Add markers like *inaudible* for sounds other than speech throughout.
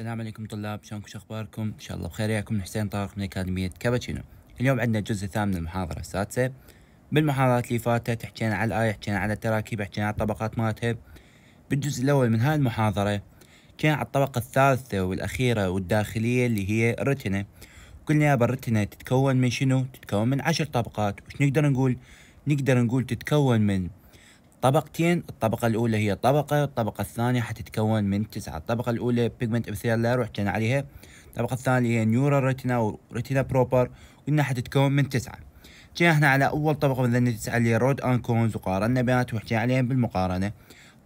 السلام عليكم طلاب شلونكم شو اخباركم ان شاء الله بخير ياكم من حسين طارق من اكاديميه كابتشينو اليوم عندنا الجزء الثامن من المحاضره السادسه بالمحاضرات اللي فاتت حكينا على الايه حكينا على التراكيب حكينا على الطبقات مالتها بالجزء الاول من هاي المحاضره حكينا على الطبقه الثالثه والاخيره والداخليه اللي هي الرتنه قلنا يابا الرتنه تتكون من شنو تتكون من عشر طبقات وش نقدر نقول نقدر نقول تتكون من طبقتين الطبقة الأولى هي طبقة الطبقة الثانية حتتكون من تسعة الطبقة الأولى بيجمنت Layer وحكينا عليها الطبقة الثانية هي نيورال ريتنا Retina بروبر قلنا حتتكون من تسعة جينا احنا على أول طبقة من ذني تسعة اللي هي رود أن كونز وقارنا بينات وحكينا عليهم بالمقارنة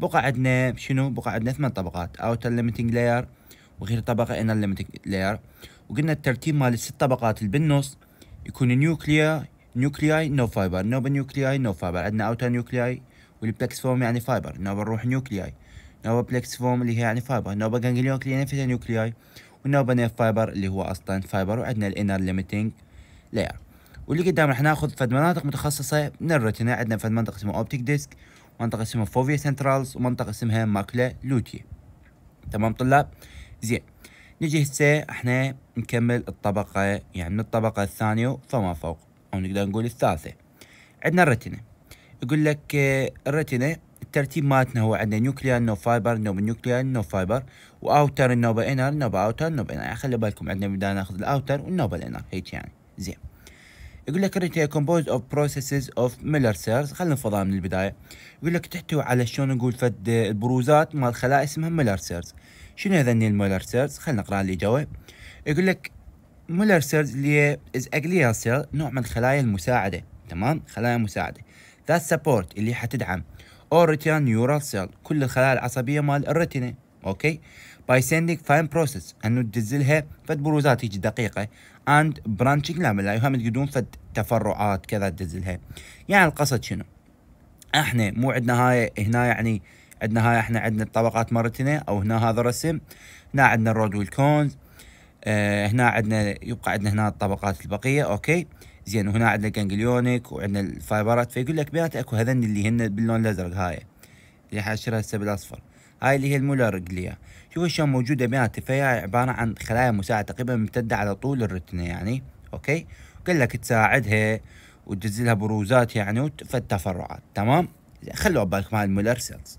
بقى عندنا شنو بقى عندنا ثمان طبقات اوتر Limiting لاير وغير طبقة Inner Limiting لاير وقلنا الترتيب مال الست طبقات اللي بالنص يكون نيوكليا نيوكلياي نو فايبر نو نيوكلياي نو فايبر عندنا اوتر نيوكلياي والبلكسفورم يعني فايبر نوبة روح نيوكلياي نوبة بلكسفورم اللي هي يعني فايبر نوبة جانجليون كليا فيها نيوكلياي والنوبة نيف فايبر اللي هو أصلا فايبر وعندنا الانر ليميتنج لاير واللي قدام راح ناخذ فد مناطق متخصصة من الرتنا عندنا فد منطقة اسمها أوبتيك ديسك منطقة اسمها فوفيا سنترالز ومنطقة اسمها ماكلا لوتيا تمام طلاب زين نجي هسه احنا نكمل الطبقة يعني من الطبقة الثانية فما فوق أو نقدر نقول الثالثة عندنا الرتنة يقول لك آه، الريتنا الترتيب مالتنا هو عندنا نيوكليار نو فايبر نو نيوكليار نو فايبر واوتر نوب انر نوب اوتر نوب انر يعني خلي بالكم عندنا بدنا ناخذ الاوتر والنوب الانر هيك يعني زين يقول لك الريتنا كومبوز اوف بروسيسز اوف ميلر سيلز خلينا نفضها من البدايه يقول لك تحتوي على شلون نقول فد البروزات مال خلايا اسمها ميلر سيلز شنو هذن الميلر سيلز خلينا نقرا اللي جوا يقول لك مولر سيلز اللي هي از اجليا سيل نوع من الخلايا المساعده تمام خلايا مساعده ذات سبورت اللي حتدعم اور ريتينا نيورال سيل كل الخلايا العصبيه مال الريتينا اوكي باي سيندينج فاين بروسيس انه تدزلها فد بروزات هيك دقيقه اند برانشنج لاملا يهم تقدون فد تفرعات كذا تدزلها يعني القصد شنو احنا مو عندنا هاي هنا يعني عندنا هاي احنا عندنا الطبقات مرتنا او هنا هذا الرسم هنا عندنا الرود والكونز آه هنا عندنا يبقى عندنا هنا الطبقات البقيه اوكي زين وهنا عندنا جانجليونيك وعندنا الفايبرات فيقول لك بيات اكو هذن اللي هن باللون الازرق هاي اللي حاشرها هسه بالاصفر هاي اللي هي المولر جليا شوف شلون موجوده بيناتها فهي عباره عن خلايا مساعده تقريبا ممتده على طول الرتنه يعني اوكي قال لك تساعدها وتنزلها بروزات يعني فالتفرعات تمام خلوا بالكم هاي المولر سيلز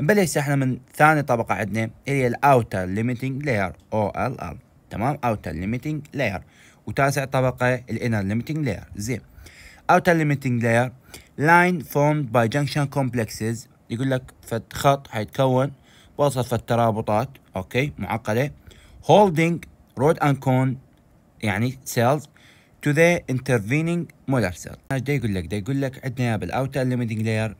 نبلش احنا من ثاني طبقه عندنا اللي هي الاوتر ليميتنج لاير او ال ال تمام اوتر ليميتنج لاير وتاسع طبقة الانر limiting layer زين outer limiting layer line formed by junction complexes يقول لك فت خط حيتكون فت ترابطات اوكي معقدة holding rod and cone يعني cells to the intervening molar cell دا يقول لك دا يقول لك عندنا يا بالاوتر limiting layer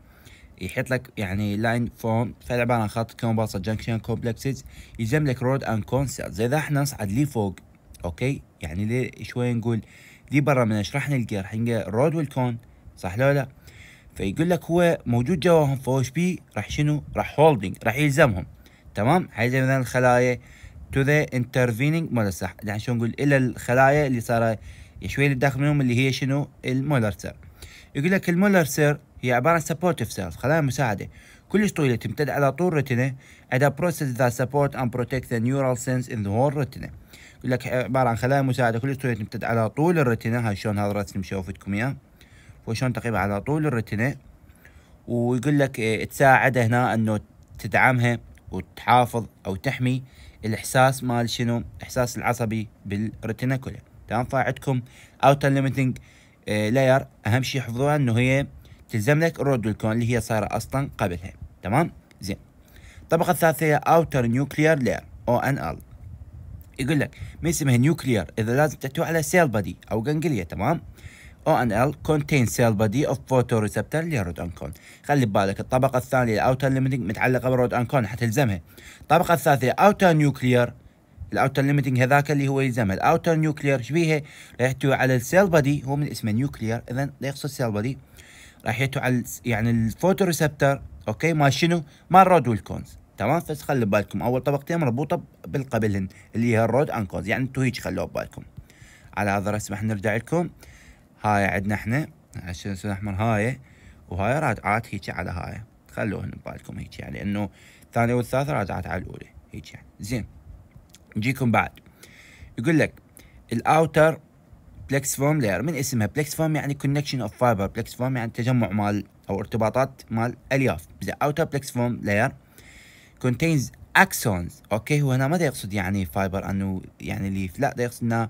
يحط لك يعني لاين فورم فعل عبارة عن خط كون باصة جنكشن كومبلكسز يلزم لك رود اند كون سيلز اذا احنا نصعد لفوق اوكي يعني ليه شوي نقول دي برا من اشرحنا الجير حنقى الرود والكون صح لو لا فيقول لك هو موجود جواهم فوش بي راح شنو راح هولدنج راح يلزمهم تمام عايز مثلا الخلايا تو ذا انترفينينج مولر صح يعني شو نقول الى الخلايا اللي صار شوي للداخل منهم اللي هي شنو المولر سير يقول لك المولر سير هي عباره عن سبورتيف سيلز خلايا مساعده كلش طويله تمتد على طول رتنه ادا بروسيس ذا سبورت اند بروتكت ذا نيورال سينس ان ذا هول رتنه يقول لك عباره عن خلايا مساعده كل ستوريت تمتد على طول الرتينا هاي شلون هذا الرسم شوفتكم اياه وشلون تقريبا على طول الرتينا ويقول لك تساعده هنا انه تدعمها وتحافظ او تحمي الاحساس مال شنو احساس العصبي بالرتينا كلها تمام فعندكم اوتر ليميتنج لاير اهم شيء حفظوها انه هي تلزم لك الرود والكون اللي هي صايره اصلا قبلها تمام زين الطبقه الثالثه هي اوتر نيوكليير لاير او ان ال يقول لك ما اسمها نيوكليير اذا لازم تحتوي على سيل بادي او جنجليا تمام او ان ال كونتين سيل بادي اوف فوتو ريسبتر لرود انكون خلي ببالك الطبقه الثانيه الاوتر ليمتنج متعلقه برود انكون حتلزمها الطبقه الثالثه اوتر نيوكليير الاوتر ليمتنج هذاك اللي هو يلزمها الاوتر نيوكليير بيها؟ راح يحتوي على السيل بادي هو من اسمه نيوكليير اذا لا يقصد سيل بادي راح يحتوي على يعني الفوتو ريسبتر اوكي ما شنو مال رود والكونز تمام بس خلوا بالكم اول طبقتين مربوطه بالقبلهن اللي هي الرود انكوز يعني انتم هيك خلوها ببالكم على هذا الرسم احنا نرجع لكم هاي عندنا احنا عشان لون احمر هاي وهاي راجعات هيك على هاي خلوهن ببالكم هيك يعني انه الثانيه والثالثه راجعات على الاولى هيك يعني زين نجيكم بعد يقول لك الاوتر بلكس فورم لاير من اسمها بلكس فورم يعني كونكشن اوف فايبر بلكس فورم يعني تجمع مال او ارتباطات مال الياف اوتر بلكس فورم لاير contains axons اوكي هو هنا ما دا يقصد يعني فايبر انه يعني ليف لا دا يقصد انه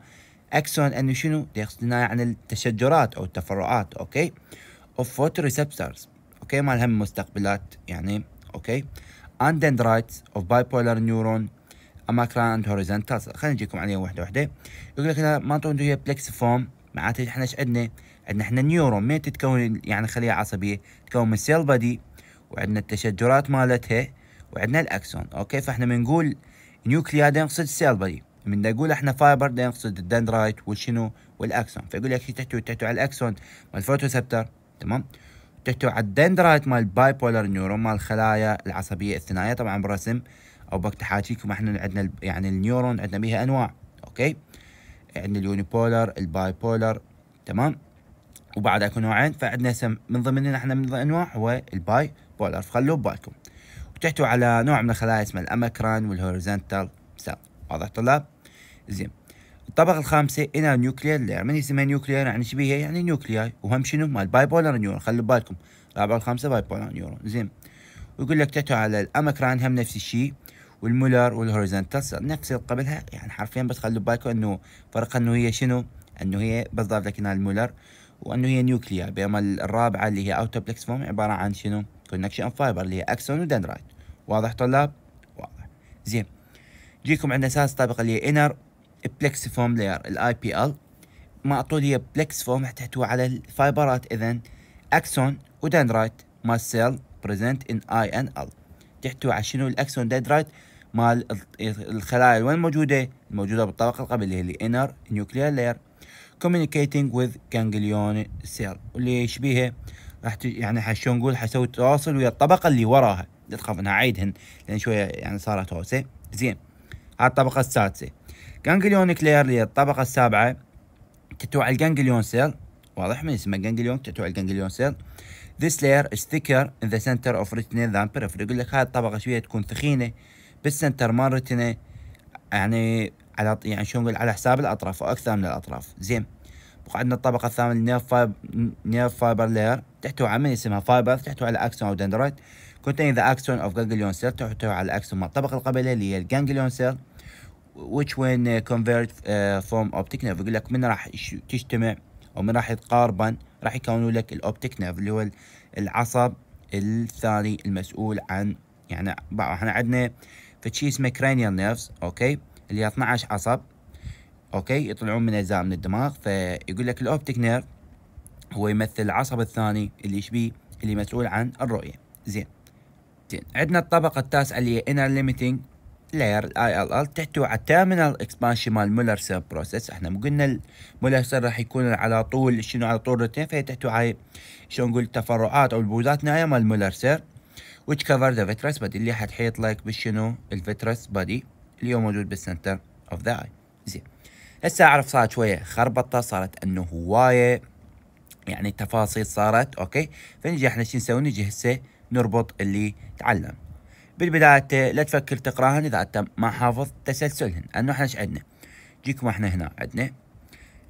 اكسون انه شنو دا يقصد انه يعني التشجرات او التفرعات اوكي of photoreceptors اوكي ما هم مستقبلات يعني اوكي and dendrites of bipolar neuron amacran and horizontals خلينا نجيكم عليها وحده وحده يقول لك هنا ما عنده هي بلكسفورم معناته احنا ايش عندنا؟ عندنا احنا نيورون من تتكون يعني خليه عصبيه تتكون من سيل بادي وعندنا التشجرات مالتها وعندنا الاكسون اوكي فاحنا بنقول نيوكليا دا يقصد السيل بودي من نقول احنا فايبر دا يقصد الدندرايت والشنو والاكسون فيقول لك تحتو تحتوي تحتوي على الاكسون مال الفوتوسبتر تمام تحتوي على الدندرايت مال الباي بولر نيورون مال الخلايا العصبيه الثنائيه طبعا برسم او بقت حاجيكم احنا عندنا يعني النيورون عندنا بيها انواع اوكي عندنا اليونيبولر الباي بولر تمام وبعد اكو نوعين فعندنا من ضمننا احنا من ضمن انواع هو الباي بولر فخلوه ببالكم بتحتوي على نوع من الخلايا اسمها الاماكران والهوريزنتال سيل واضح طلاب زين الطبقة الخامسة انها نيوكليير لير من يسميها نيوكليير يعني شبيهة يعني نيوكلياي وهم شنو مال باي بولر نيورون خلوا بالكم الرابعة الخامسه باي بولر نيورون زين ويقول لك تحتوي على الاماكران هم نفس الشيء والمولر والهوريزنتال سيل نفس اللي قبلها يعني حرفيا بس خلوا بالكم انه فرق انه هي شنو انه هي بس ضاف لك هنا المولر وانه هي نيوكليا بينما الرابعة اللي هي اوتوبلكس فورم عبارة عن شنو كونكشن فايبر اللي هي اكسون ودندرايت واضح طلاب واضح زين جيكم عندنا اساس طبقه اللي هي انر بلكسيفوم لاير الاي بي ال معطول هي بلكس راح تحتوي على الفايبرات اذا اكسون ودندرايت مال سيل بريزنت ان اي ان ال تحتوي على شنو الاكسون دندرايت مال الخلايا وين موجوده الموجوده بالطبقه القبليه اللي انر نيوكليير لاير communicating with ganglion cell واللي يشبيها راح يعني شلون نقول حسوي تواصل ويا الطبقه اللي وراها لا تخاف انها عيدهن لان شويه يعني صارت هوسه زين هاي الطبقه السادسه جانجليون لاير اللي هي الطبقه السابعه تتوع الجانجليون سيل واضح من اسمه جانجليون تتوع الجانجليون سيل This layer is thicker in the center of retina than periphery يقول لك هاي الطبقة شوية تكون ثخينة بالسنتر مال الريتنا يعني على يعني شو نقول على حساب الأطراف وأكثر من الأطراف زين وعندنا الطبقة الثامنة نير فايب نير فايبر لير تحتوي على من اسمها فايبر تحتوي على اكسون او دندرايت كونتين ذا اكسون اوف جانجليون سيل تحتوي على الاكسون مال الطبقة القبلية اللي هي الجانجليون سيل which when uh, convert uh, from optic nerve يقول لك من راح تجتمع او من راح يتقاربن راح يكونوا لك الاوبتيك نيرف اللي هو العصب الثاني المسؤول عن يعني احنا عندنا فشي اسمه cranial نيرفز اوكي اللي هي 12 عصب اوكي يطلعون من اجزاء من الدماغ فيقول لك الاوبتيك نير هو يمثل العصب الثاني اللي يشبيه اللي مسؤول عن الرؤيه زين زين عندنا الطبقه التاسعه اللي هي انر ليميتنج لاير الاي ال ال تحتوي على تيرمينال اكسبانشن مال مولر سيل بروسيس احنا مو قلنا المولر سيل راح يكون على طول شنو على طول رتين فهي تحتوي على شلون نقول التفرعات او البوزات نهايه مال مولر سيل which cover the vitreous body اللي حتحيط لك بالشنو الفيترس بادي اللي هو موجود بالسنتر اوف ذا اي هسه اعرف صارت شويه خربطه صارت انه هوايه يعني تفاصيل صارت اوكي فنجي احنا شو نسوي نجي هسه نربط اللي تعلم بالبدايه لا تفكر تقراهن اذا انت ما حافظ تسلسلهن انه احنا ايش عندنا جيكم احنا هنا عندنا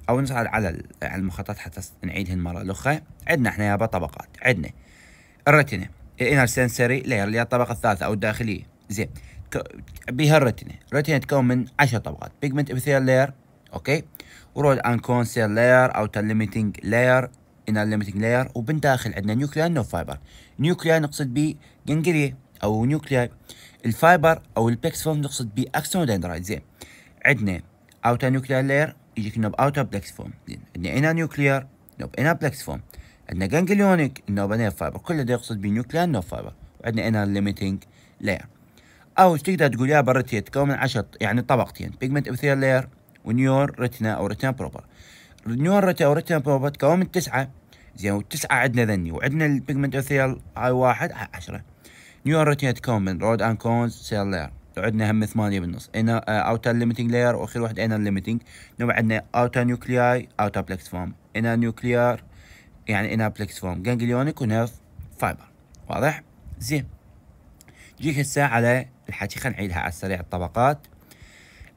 او نصعد على المخطط حتى نعيدهن مره اخرى عندنا احنا يابا طبقات عندنا الرتنه الانر سنسري لاير اللي هي الطبقه الثالثه او الداخليه زين بها الرتنه الرتنه تتكون من 10 طبقات بيجمنت ابيثيال لاير اوكي ورود ان كونسير لاير او ليميتنج لاير انر ليميتنج لاير وبالداخل عندنا نيوكليا نو فايبر نيوكليا نقصد به جنجري او نيوكليا الفايبر او البيكس فورم نقصد اكسون دندرايت زين عندنا اوتر نيوكليا لاير يجيك نوب اوتر بلكس فورم زين عندنا انر نيوكليار نوب انر بلكس فورم عندنا جنجليونيك نوب انر فايبر كل ده يقصد به نيوكليا نو فايبر وعندنا انر ليميتنج لاير او تقدر تقول يا برتيه يتكون من عشر يعني طبقتين بيجمنت اوثير لاير ونيور رتنا او رتنا بروبر نيور رتنا او رتنا بروبر تكون من تسعه زين والتسعه عندنا ذني وعندنا البيجمنت اوثيل هاي واحد عشره نيور رتنا تكون من رود اند كونز سيل لير وعندنا هم ثمانية بالنص انا اوتر ليمتنج لاير واخر واحد انر ليمتنج عندنا اوتر نيوكلياي اوتر بلكس فورم انا نيوكليار يعني انا بلكس فورم جانجليونيك ونيرف فايبر واضح زين جيك هسه على الحكي خلينا نعيدها على السريع الطبقات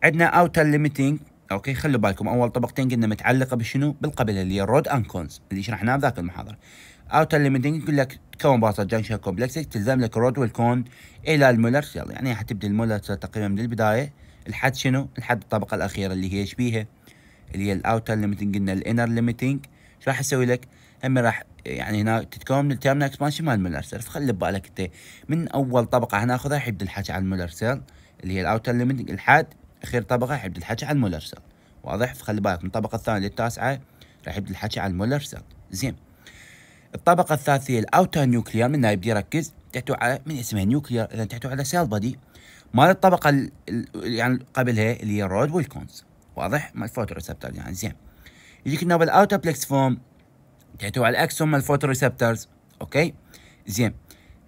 عندنا اوتر ليمتنج اوكي خلوا بالكم اول طبقتين قلنا متعلقه بشنو؟ بالقبله اللي هي الرود اند كونز اللي شرحناها بذاك المحاضره. اوتر ليمتنج يقول لك تكون باصات جنكشن كومبلكس تلزم لك الرود والكون الى المولر سيل يعني حتبدا المولر سيل تقريبا من البدايه لحد شنو؟ لحد الطبقه الاخيره اللي هي بيها؟ اللي هي الاوتر ليمتنج قلنا الانر ليمتنج ايش راح يسوي لك؟ هم راح يعني هنا تتكون من التيرمنال اكسبانشن مال المولر سيل فخلي ببالك انت من اول طبقه هناخذها راح يبدا الحكي عن المولر سيل اللي هي الاوتر ليمتنج لحد اخير طبقه راح يبدا الحكي على المولر سيل واضح فخلي بالك من الطبقه الثانيه للتاسعه راح يبدا الحكي على المولر سيل زين الطبقه الثالثه الاوتر نيوكليير من يبدي يركز تحتو على من اسمها نيوكليير اذا تحتو على سيل بودي مال الطبقه يعني قبلها اللي هي الرود والكونز واضح مال الفوتو ريسبتر يعني زين يجيك النوبل الاوتر بلكس فورم تحتو على الاكسون مال الفوتو ريسبترز اوكي زين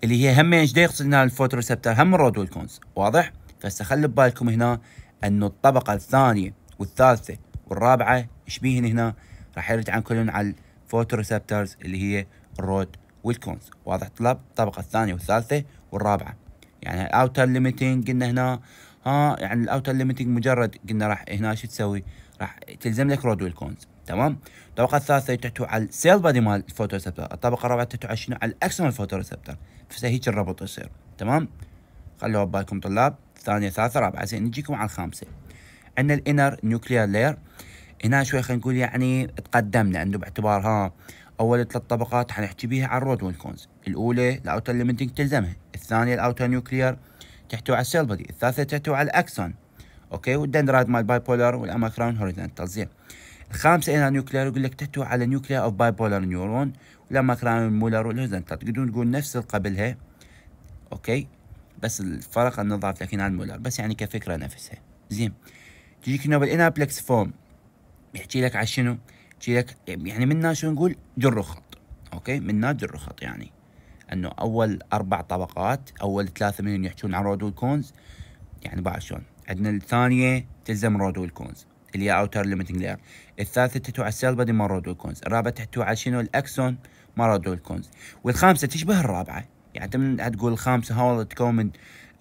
اللي هي هم ايش يقصد هنا الفوتو ريسبتر هم الرود والكونز واضح فهسه خلي ببالكم هنا انه الطبقه الثانيه والثالثه والرابعه شبيهن هنا راح يرجع كلهم على الفوتو ريسبترز اللي هي الرود والكونز واضح طلب الطبقه الثانيه والثالثه والرابعه يعني الاوتر ليميتنج قلنا هنا ها يعني الاوتر ليميتنج مجرد قلنا راح هنا شو تسوي راح تلزم لك رود والكونز تمام الطبقه الثالثه تحتوي على السيل بادي مال الفوتو ريسبتر الطبقه الرابعه تحتوي على شنو على فوتو ريسبتر، فهيك الربط يصير تمام خلوها ببالكم طلاب ثانية ثالثة رابعة زين نجيكم على الخامسة عندنا الانر نيوكليير لاير هنا شوي خلينا نقول يعني تقدمنا عنده باعتبار ها اول ثلاث طبقات حنحكي بيها على الرود والكونز الاولى الاوتر ليمتنج تلزمها الثانيه الاوتر نيوكليير تحتوي على السيل بودي الثالثه تحتوي على الاكسون اوكي والدندرايد مال باي بولر والاماكرون هوريزنتال زين الخامسه انر نيوكليير يقول لك تحتوي على نيوكليير اوف باي بولر نيورون والاماكرون مولر والهوريزنتال تقدرون تقول نفس اللي قبلها اوكي بس الفرق انه ضعف 30 على مولر بس يعني كفكره نفسها زين تجيك انه بالانابلكس فورم يحكي لك على شنو؟ يحكي لك يعني منا شو نقول جر خط اوكي منا جر خط يعني انه اول اربع طبقات اول ثلاثه منهم يحكون عن رودول كونز يعني بعد شلون عندنا الثانيه تلزم رودول كونز اللي هي اوتر ليمتنج لاير الثالثه تحتوي على السيل بدي مال رودول كونز الرابعه تحتوي على شنو الاكسون مال رودول كونز والخامسه تشبه الرابعه يعني انت تقول الخامسه ها والله تكون من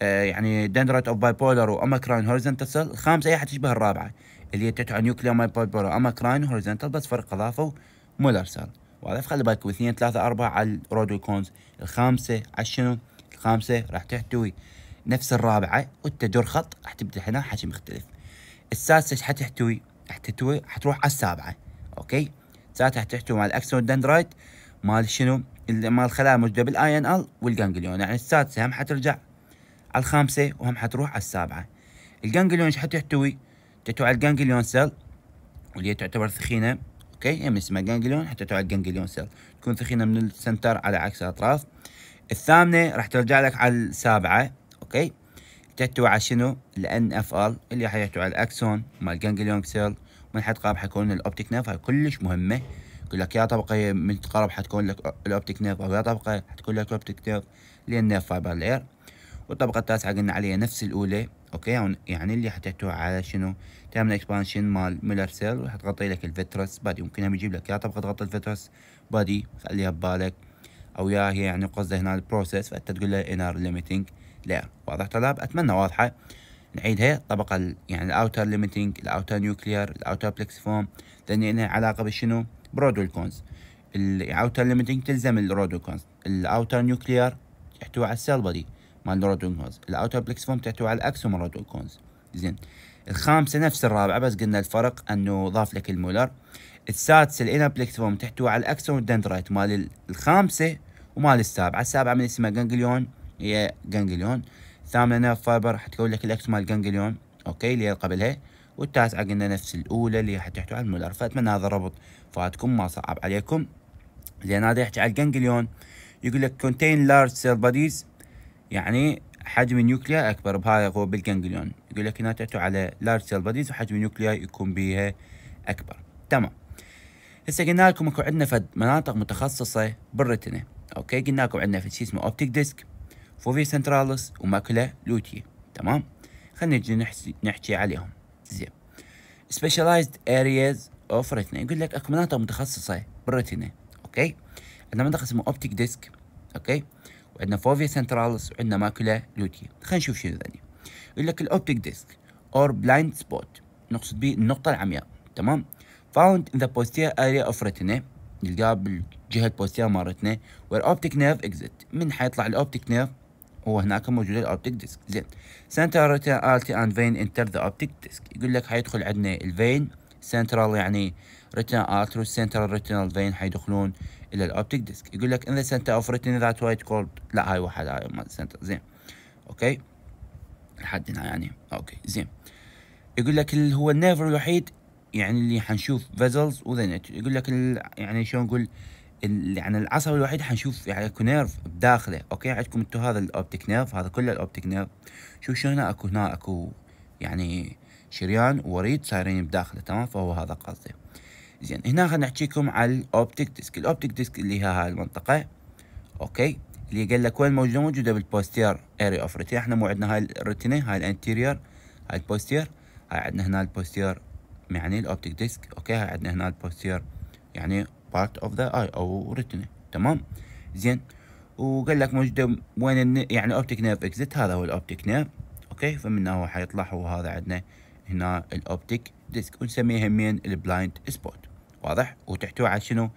آه، يعني دندرات اوف باي بولر واماكراين هوريزنتال سيل الخامسه هي حتشبه الرابعه اللي هي تتعن ماي باي بولر واماكراين هوريزنتال بس فرق اضافه مولر سيل واضح خلي بالكم اثنين ثلاثة أربعة على الرودوكونز الخامسة على شنو؟ الخامسة راح تحتوي نفس الرابعة وتدور خط راح تبدأ هنا حكي مختلف السادسة ايش حتحتوي حتحتوي حتروح على السابعة اوكي راح حتحتوي مع الاكسون دندرايت مال شنو مال الخلايا الموجوده بالاي ان ال والجانجليون يعني السادسه هم حترجع على الخامسه وهم حتروح على السابعه الجانجليون ايش حتحتوي؟ تحتوي على الجانجليون سيل واللي هي تعتبر ثخينه اوكي من يعني اسمها جانجليون حتحتوي على الجانجليون سيل تكون ثخينه من السنتر على عكس الاطراف الثامنه راح ترجع لك على السابعه اوكي تحتوي على شنو؟ ان اف ال اللي حيحتوي على الاكسون مال جانجليون سيل من حتقام حيكون الاوبتيك نيرف هاي كلش مهمه يقول لك يا طبقه من تقرب حتكون لك الاوبتيك نيرف او يا طبقه حتكون لك الاوبتيك نيرف هي النيرف فايبر لاير والطبقه التاسعه قلنا عليها نفس الاولى اوكي يعني, يعني اللي حتحتوي على شنو تعمل اكسبانشن مال ميلر سيل وحتغطي لك الفترس بادي ممكن هم يجيب لك يا طبقه تغطي الفترس بادي خليها ببالك او يا هي يعني قصده هنا البروسيس فانت تقول له انر ليميتنج لاير واضح طلاب اتمنى واضحه نعيدها الطبقه يعني الاوتر ليميتنج الاوتر نيوكليير الاوتر بلكس فوم لان لها علاقه بشنو الكونز الاوتر يعني ليمتنج تلزم كونز الاوتر نيوكليير تحتوي على السيل بودي مال كونز الاوتر بلكس فورم تحتوي على الاكسوم كونز زين الخامسه نفس الرابعه بس قلنا الفرق انه ضاف لك المولر السادسه الانر بلكس فورم تحتوي على الاكسون والدندرايت مال الخامسه ومال السابعه السابعه من اسمها جانجليون هي جانجليون الثامنه نيرف فايبر حتكون لك الاكس مال جانجليون اوكي اللي هي قبلها والتاسعة قلنا نفس الأولى اللي راح تحتوي على المولر فأتمنى هذا الربط فاتكم ما صعب عليكم زين هذا يحكي على الجنجليون يقول لك contain large cell bodies يعني حجم النيوكليا أكبر بهذا هو بالجنجليون يقول لك هنا تحتوي على large cell bodies وحجم النيوكليا يكون بيها أكبر تمام هسه قلنا لكم اكو عندنا فد مناطق متخصصة بالرتنة اوكي قلنا لكم عندنا فد شي اسمه اوبتيك ديسك فوفي سنترالس وماكولا لوتي تمام خلينا نجي نحكي عليهم زين سبيشاليزد ارياز اوف ريتنا يقول لك اكو مناطق متخصصه بالريتنا اوكي عندنا منطقه اسمها اوبتيك ديسك اوكي وعندنا فوفيا سنترالس وعندنا ماكولا لوتيا خلينا نشوف شنو ثاني يقول لك الاوبتيك ديسك اور بلايند سبوت نقصد به النقطه العمياء تمام found in the posterior area of retina نلقاه بالجهه البوستير مال رتنا where optic nerve exit من حيطلع الاوبتيك نيرف وهناك موجود الأوبتيك ديسك زين سنترال التي اند فين انتر ذا أوبتيك ديسك يقول لك حيدخل عندنا الفين سنترال يعني ريتنا ارتر والسنترال ريتنال فين حيدخلون الى الاوبتيك ديسك يقول لك ان ذا سنتر اوف ريتنا ذات وايت كولد لا هاي واحد هاي مال سنتر زين اوكي لحد هنا يعني اوكي زين يقول لك اللي هو النيفر الوحيد يعني اللي حنشوف فيزلز وذنت يقول لك يعني شلون نقول يعني العصب الوحيد حنشوف يعني اكو نيرف بداخله اوكي عندكم انتو هذا الاوبتيك نيرف هذا كله الاوبتيك نيرف شوف شلون هنا اكو هنا اكو يعني شريان ووريد صايرين بداخله تمام فهو هذا قصدي زين هنا خلينا نحكيكم على الاوبتيك ديسك الاوبتيك ديسك اللي هي هاي المنطقه اوكي اللي قال لك وين موجوده موجوده بالبوستير اري اوف ريتينا احنا مو عندنا هاي الريتين هاي الانتيرير هاي البوستير هاي عندنا هنا البوستير يعني الاوبتيك ديسك اوكي هاي عندنا هنا البوستير يعني part of the eye او retina تمام زين وقال لك موجوده وين يعني optic نيرف اكزت هذا هو الاوبتيك نيرف اوكي فمن هو حيطلع وهذا عندنا هنا الاوبتيك ديسك ونسميه همين البلايند سبوت واضح وتحتوي على شنو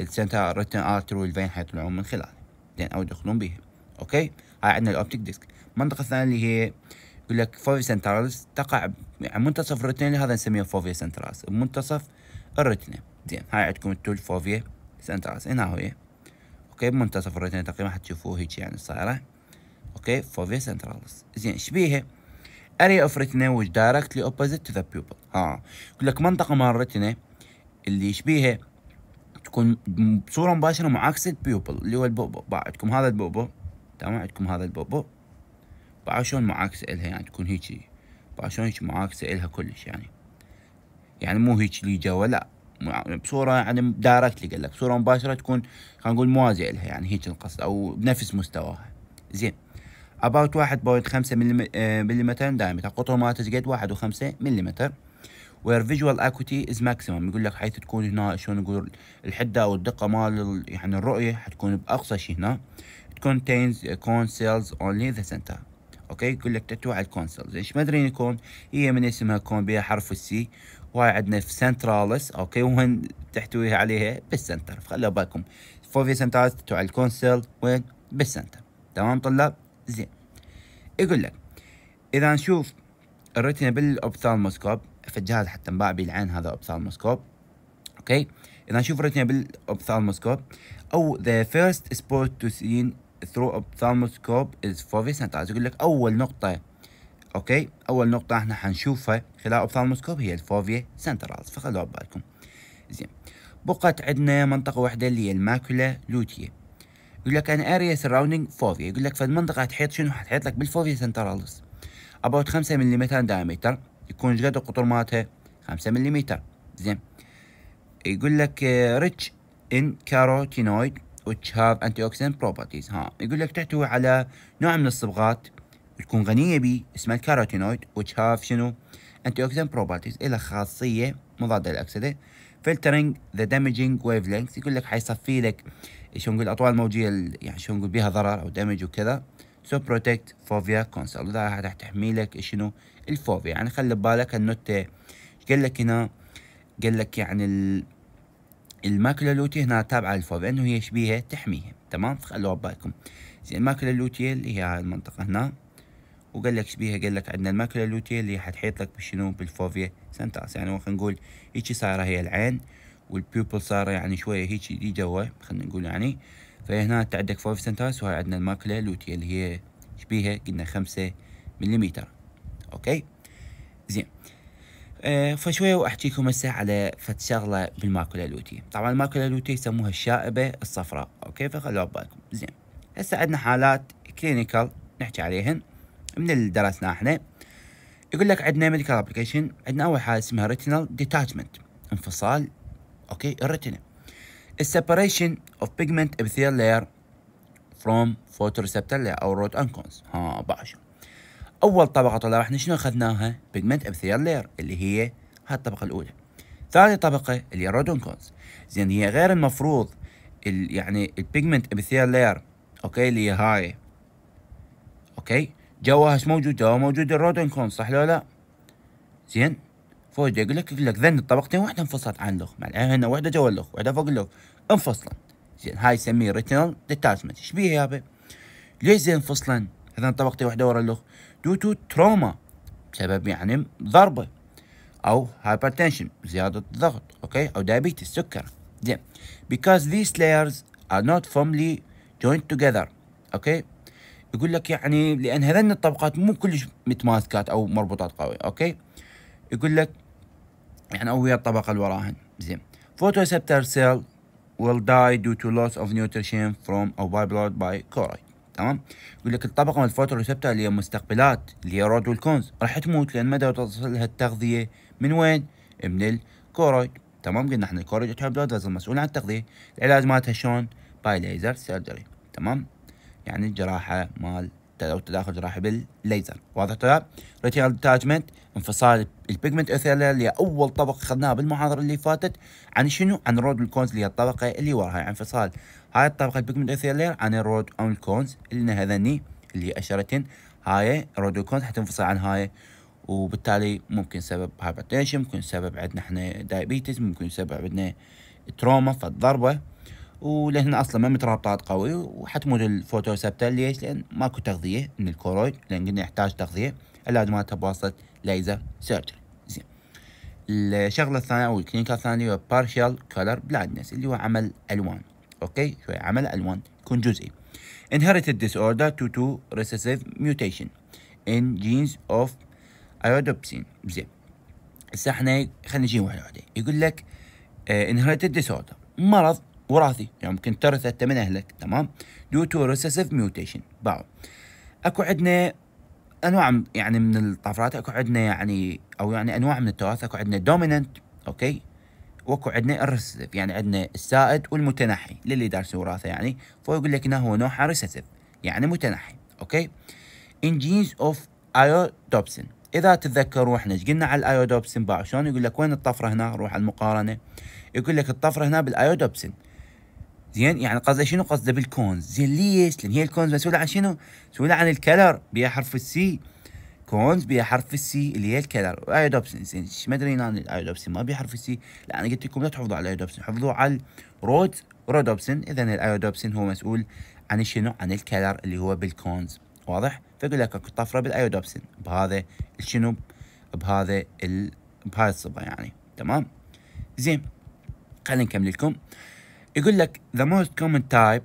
السنتر ريتن ارتر والفين حيطلعون من خلاله زين او يدخلون بيها اوكي هاي عندنا الاوبتيك ديسك المنطقه الثانيه اللي هي يقول لك فوفيا سنترالز تقع يعني منتصف الريتين هذا نسميه فوفيا سنترالز منتصف الرتنة زين هاي عندكم التول فوفيا سنتراس هنا هو اوكي بمنتصف الرتنة تقريبا حتشوفوه هيك يعني صايره اوكي فوفيا سنترالس زين شبيها اريا اوف رتنة وش دايركتلي اوبوزيت تو ذا بيوبل ها يقول لك منطقه مال الرتنة اللي يشبيها تكون بصوره مباشره معاكسه البيوبل اللي هو البؤبؤ عندكم هذا البؤبؤ تمام عندكم هذا البؤبؤ بعد شلون معاكسه الها يعني تكون هيجي بعد شلون هيجي معاكسه الها كلش يعني يعني مو هيك اللي جوا لا بصوره يعني دايركتلي قال لك صوره مباشره تكون خلينا نقول موازيه لها يعني هيك القصد او بنفس مستواها زين اباوت واحد بوينت خمسة ملم آه، دايما القطر مالته قد واحد وخمسة ملم وير فيجوال اكوتي از ماكسيمم يقول لك حيث تكون هنا شلون نقول الحده او الدقه مال يعني الرؤيه حتكون باقصى شيء هنا كونتينز كون سيلز اونلي ذا سنتر اوكي يقول لك تحتوي على سيلز ايش ما ادري كون هي من اسمها كون بها حرف السي هواي عندنا في سنترالس اوكي وين تحتويها عليها بالسنتر فخلوا بالكم فوفيا سنترالس تو على الكونسيل وين بالسنتر تمام طلاب زين يقول لك اذا نشوف الريتنا بالاوبثالموسكوب فالجهاز حتى انباع بالعين هذا اوبثالموسكوب اوكي اذا نشوف الريتنا بالاوبثالموسكوب او the first spot to seen through اوبثالموسكوب is فوفيا centralized يقول لك اول نقطه اوكي اول نقطه احنا حنشوفها خلال اوبثالموسكوب هي الفوفيا سنترالز فخلوها ببالكم زين بقت عندنا منطقه واحده اللي هي الماكولا لوتيا يقول لك ان اريا سراوندينج فوفيا يقول لك فالمنطقه حتحيط شنو حتحيط لك بالفوفيا سنترالز اباوت 5 ملم دايمتر يكون شقد القطر مالتها 5 ملم زين يقول لك ريتش ان كاروتينويد which have antioxidant properties ها يقول لك تحتوي على نوع من الصبغات بتكون غنية بي اسمها الكاروتينويد وتشاف شنو انتي اوكسيدنت بروبرتيز إلها خاصية مضادة للأكسدة فلترنج ذا دامجينج ويف لينكس يقول لك حيصفي لك شو نقول الأطوال الموجية يعني شو نقول بيها ضرر أو دامج وكذا سو بروتكت فوفيا كونسل وذا راح تحمي لك شنو الفوبيا يعني خلي ببالك النوتة قال لك هنا قال لك يعني ال... الماكلة اللوتية هنا تابعة للفوبيا انه هي شبيهة تحميها تمام خلوها ببالكم زين الماكلة اللوتية اللي هي هاي المنطقة هنا وقال لك بيها قال لك عندنا الماكولا اللوتيه اللي حتحيط لك بشنو بالفوفيا سنتاس يعني خلينا نقول هيجي صايره هي العين والبيوبل صار يعني شويه هيك دي جوا خلينا نقول يعني فهنا انت عندك فوفيا سنتاس وهاي عندنا الماكولا اللوتيه اللي هي شبيها قلنا خمسة مليمتر اوكي زين آه فشوية واحكيكم هسه على فت شغلة بالماكولا اللوتيه طبعا الماكولا اللوتيه يسموها الشائبة الصفراء اوكي فخلوها ببالكم زين هسه عندنا حالات كلينيكال نحكي عليهن من اللي درسناه احنا يقول لك عندنا ميديكال ابلكيشن عندنا اول حاله اسمها ريتينال ديتاتشمنت انفصال اوكي الريتينا السيبريشن اوف بيجمنت ابيثيال لاير فروم ريسبتر لاير او روت انكونز ها باشا اول طبقه طلع احنا شنو اخذناها بيجمنت ابيثيال لاير اللي هي هاي الطبقه الاولى ثاني طبقه اللي هي انكونز زين هي غير المفروض يعني البيجمنت ابيثيال لاير اوكي اللي هي هاي اوكي جواهش موجود جوا موجود الرودن كون صح لو لا زين فوج يقول لك يقول لك ذن الطبقتين واحده انفصلت عن الاخ مع هنا واحده جوا الاخ واحده فوق الاخ انفصلت زين هاي يسميه ريتنال ديتاشمنت ايش بيها يابا ليش زين انفصلن هذان طبقتين واحده ورا الاخ؟ دو تو تروما بسبب يعني ضربه او هايبرتنشن زياده الضغط اوكي او دايبيتس سكر زين because these layers are not firmly joined together اوكي يقول لك يعني لان هذن الطبقات مو كلش متماسكات او مربوطات قوي اوكي يقول لك يعني او ويا الطبقه اللي وراهن زين photoreceptor سيل will die due to loss of nutrition from or by blood by chloride تمام يقول لك الطبقه مال الفوتوريسبتر اللي هي مستقبلات اللي هي رود والكونز راح تموت لان ما توصل لها التغذيه من وين؟ من الكورويد تمام قلنا احنا الكورويد يعتبر بلاد مسؤول عن التغذيه العلاج مالتها شلون؟ باي ليزر سيرجري تمام يعني الجراحه مال او تداخل جراحي بالليزر واضح ترى ريتيال ديتاجمنت انفصال البيجمنت اثيلا اللي اول طبقه اخذناها بالمحاضره اللي فاتت عن شنو عن رود الكونز اللي هي الطبقه اللي وراها يعني انفصال هاي الطبقه البيجمنت اثيلا عن الرود اون الكونز اللي هذني اللي اشرتن هاي رود الكونز حتنفصل عن هاي وبالتالي ممكن سبب هايبرتنشن ممكن سبب عندنا احنا دايابيتس ممكن سبب عندنا تروما فالضربه ولهن اصلا ما مترابطات قوي وحتموت الفوتوسبتر ليش؟ لان ماكو تغذيه من الكورويد لان قلنا يحتاج تغذيه العلاج مالته بواسطه ليزر سيرجري زين الشغله الثانيه او الكلينيكا الثانيه هو بارشال كولر بلايندنس اللي هو عمل الوان اوكي شويه عمل الوان يكون جزئي inherited disorder due to recessive mutation in genes of iodopsin زين هسه احنا خلينا نجي واحده واحده يقول لك uh, inherited disorder مرض وراثي يعني ممكن ترثه انت من اهلك تمام دو تو ريسيسيف ميوتيشن باو اكو عندنا انواع يعني من الطفرات اكو عندنا يعني او يعني انواع من التوارث اكو عندنا دوميننت اوكي واكو عندنا الريسيسيف يعني عندنا السائد والمتنحي للي دارس وراثه يعني فهو يقول لك انه هو نوعها ريسيسيف يعني متنحي اوكي ان جينز اوف ايودوبسن اذا تتذكروا احنا ايش قلنا على الايودوبسن باع شلون يقول لك وين الطفره هنا روح على المقارنه يقول لك الطفره هنا بالايودوبسن زين يعني قصده شنو قصده بالكونز زين ليش لان هي الكونز مسؤوله عن شنو مسؤوله عن الكلر بها حرف السي كونز بها حرف السي اللي هي الكلر ايدوبسن زين ما ادري انا الايودوبسن ما بها حرف السي لا انا قلت لكم لا تحفظوا على الايودوبسن حفظوا على الرود رودوبسن اذا الايودوبسن هو مسؤول عن شنو عن الكلر اللي هو بالكونز واضح فيقول لك اكو طفره بالايودوبسن بهذا شنو بهذا ال... بهاي الصبغه يعني تمام زين خلينا نكمل لكم يقول لك the most common type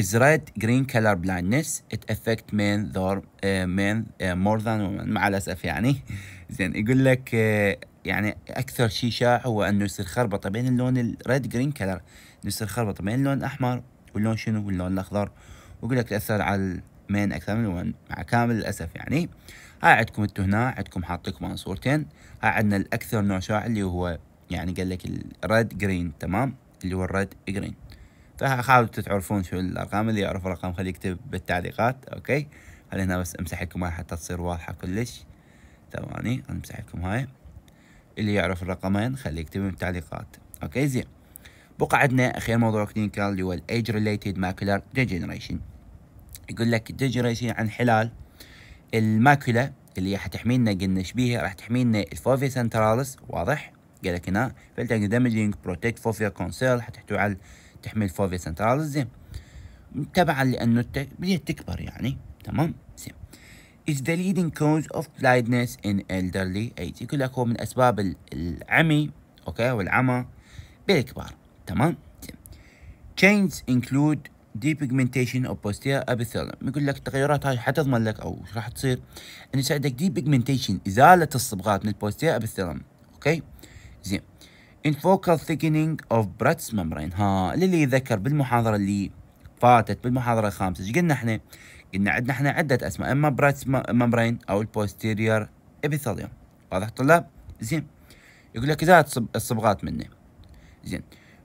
is red green color blindness it affect men their uh, men uh, more than women مع الاسف يعني *laughs* زين يقول لك uh, يعني اكثر شيء شاع هو انه يصير خربطه بين اللون الريد جرين كلر يصير خربطه بين اللون الاحمر واللون شنو واللون الاخضر ويقول لك تاثر على المين اكثر من الون مع كامل الاسف يعني هاي عندكم انتم هنا عندكم لكم صورتين هاي عندنا الاكثر نوع شاع اللي هو يعني قال لك الريد جرين تمام اللي هو الريد جرين فحاولوا تعرفون شو الارقام اللي يعرف الرقم خليه يكتب بالتعليقات اوكي خلينا بس امسح لكم هاي حتى تصير واضحه كلش ثواني امسح لكم هاي اللي يعرف الرقمين خليه يكتب بالتعليقات اوكي زين بقى عندنا اخير موضوع كلينيكال اللي هو الايج ريليتد ماكولار ديجنريشن يقول لك ديجنريشن عن حلال الماكولا اللي هي حتحمينا قلنا شبيها راح تحمينا الفوفي سنترالس واضح لك هنا فقلت دامجينج بروتكت فوفيا كونسيل حتحتوي على تحميل فوفيا سنترال زين تبعا لانه التك... بديت تكبر يعني تمام زين is the leading cause of blindness in elderly age يقول لك هو من اسباب العمي اوكي والعمى بالكبار تمام زين changes include depigmentation of posterior epithelium يقول لك التغيرات هاي حتضمن لك او راح تصير انه يساعدك depigmentation ازاله الصبغات من posterior epithelium اوكي زين فوكال ثيكنينج اوف براتس ممبرين ها اللي يذكر بالمحاضره اللي فاتت بالمحاضره الخامسه ايش قلنا احنا؟ قلنا عندنا احنا عده اسماء اما براتس ممبرين او البوستيريور ابيثيليوم واضح طلاب؟ زين يقول لك زادت الصبغات منه زين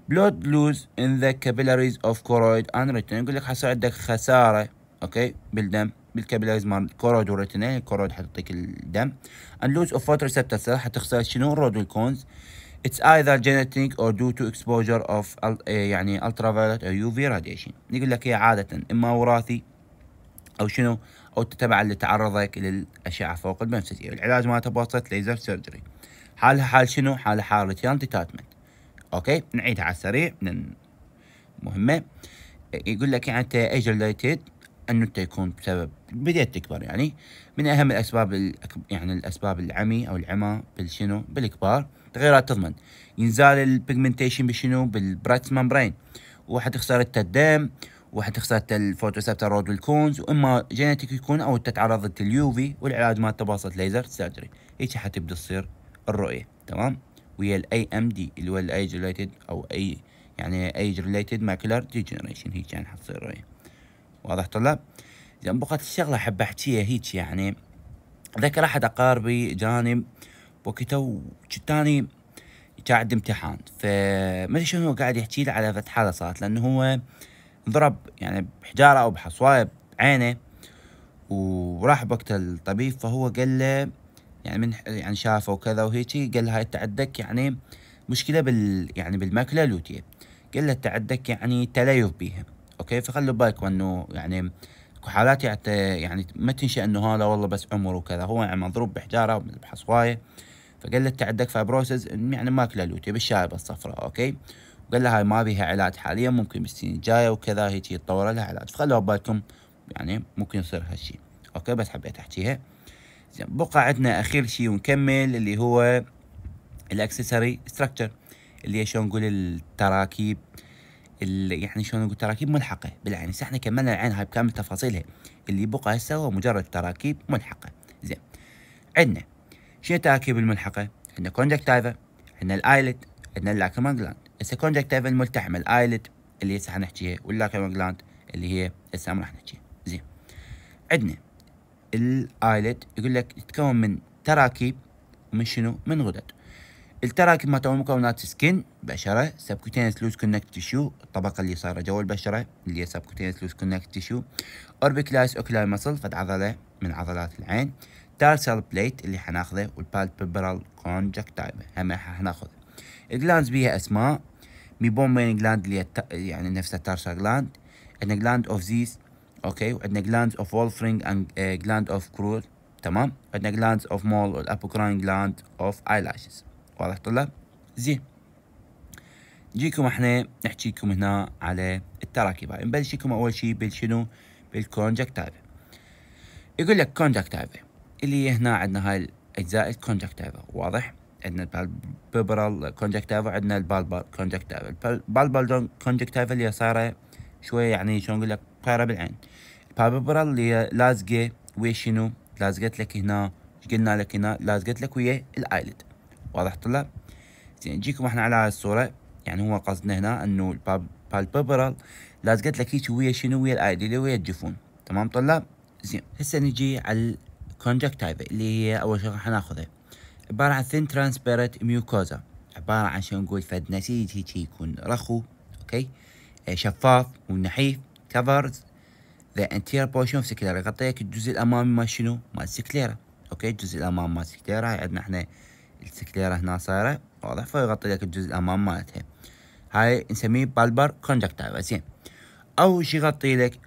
بلود لوز ان ذا كابيلاريز اوف كورويد ان ريتن يقول لك حصل عندك خساره اوكي بالدم بالكابيلاريز مال الكورود والريتينال الكورود حتعطيك الدم and lose of photoreceptors حتخسر شنو الرود والكونز It's either genetic or due to exposure of آه، يعني ultraviolet or UV radiation يقول لك هي عادة إما وراثي أو شنو أو تتبع اللي تعرضك للأشعة فوق البنفسجية العلاج مالته بواسطة ليزر سيرجري حالها حال شنو؟ حالها حال ريتيان ديتاتمنت أوكي نعيدها على السريع من يقول لك يعني أنت age related أنت يكون بسبب بديت تكبر يعني من أهم الأسباب يعني الأسباب العمي أو العمى بالشنو بالكبار تغيرات تضمن ينزال البيجمنتيشن بالشنو بالبراتس ممبرين وحتخسر انت الدم وحتخسر انت الفوتوسبتر رود والكونز واما جينيتك يكون او تتعرض ضد اليوفي والعلاج مال تباسط ليزر سيرجري هيك حتبدا تصير الرؤية تمام ويا الاي ام دي اللي هو الايج ريليتد او اي يعني ايج ريليتد ماكلر ديجنريشن هيك يعني حتصير الرؤية واضح طلاب زين بقت الشغله حب احكيها هيك يعني ذكر احد اقاربي جاني بوقته وكنت قاعد امتحان فما شنو هو قاعد يحكي لي على فتح حاله صارت لانه هو انضرب يعني بحجاره او بحصوايه بعينه وراح بوقت الطبيب فهو قال له يعني من يعني شافه وكذا وهيجي قال له هاي تعدك يعني مشكله بال يعني بالماكله اللوتيه قال له تعدك يعني تليف بيها اوكي فخلوا بالكم انه يعني اكو حالات يعني ما تنشا انه هذا والله بس عمر وكذا هو يعني مضروب بحجاره بحصوايه فقال له عندك فابروسز يعني ماكله لوتي بالشاربه الصفراء اوكي وقال له هاي ما بيها علاج حاليا ممكن بالسنين الجايه وكذا هيك يتطور لها علاج فخلوا بالكم يعني ممكن يصير هالشيء اوكي بس حبيت احكيها زين بقى عندنا اخير شيء ونكمل اللي هو الاكسسوري ستراكشر اللي هي شلون نقول التراكيب يعني شلون نقول تراكيب ملحقه بالعين هسه احنا كملنا العين هاي بكامل تفاصيلها اللي بقى هسه هو مجرد تراكيب ملحقه زين عندنا شنو التراكيب الملحقه؟ عندنا كونجكتيفا عندنا الايلت عندنا اللاكما جلاند هسه كونجكتيفا الملتحمه الايلت اللي هسه حنحكيها واللاكما جلاند اللي هي هسه ما راح نحكيها زين عندنا الايلت يقول لك تتكون من تراكيب من شنو؟ من غدد التراكم ما مكونات سكن بشرة سبكوتينس لوس كونكت تشو الطبقة اللي صايرة جوا البشرة اللي هي سبكوتينس لوس كونكت تشو أوربيكلايس أوكلاي مسل فد عضلة من عضلات العين تارسال بليت اللي حناخذه والبالبيبرال كونجكتايف هم حناخذ الجلاندز بيها أسماء ميبون ميبومين جلاند اللي يعني نفسها تارسال جلاند عندنا جلاند أوف زيس أوكي وعندنا جلاند أوف وولفرينج آه، أند جلاند أوف كرول تمام عندنا جلاند أوف مول والأبوكراين جلاند أوف آيلاشز واضح طلاب زين جيكم احنا نحكيكم هنا على التراكيب هاي نبلش لكم اول شيء بالشنو بالكونجكتيف يقول لك كونجكتيف اللي هنا عندنا هاي الاجزاء الكونجكتيف واضح عندنا البالبرال كونجكتيف عندنا البالبال كونجكتيف البالبال كونجكتيف اللي صايره شويه يعني شلون اقول لك قاره بالعين البالبرال اللي لازقه ويا شنو لازقت لك هنا قلنا لك هنا لازقت لك ويا الايلد واضح طلاب زين نجيكم احنا على هاي الصوره يعني هو قصدنا هنا انه البالببرال لازقت لك هيك ويا شنو ويا الايديل ويا الجفون تمام طلاب زين هسه نجي على الكونجكتيفا اللي هي اول شغله حناخذها عباره عن ثين ترانسبيرنت ميوكوزا عباره عن شلون نقول فد نسيج هيك يكون رخو اوكي آه، شفاف ونحيف كفرز ذا انتير بورشن اوف سكليرا يغطي لك الجزء الامامي مال شنو مال سكليرا اوكي الجزء الامامي مال سكليرا هاي عندنا احنا السكليره هنا صايره واضح فيغطي لك الجزء الامام مالتها هاي نسميه بالبر كونجكتايل زين او شي يغطي لك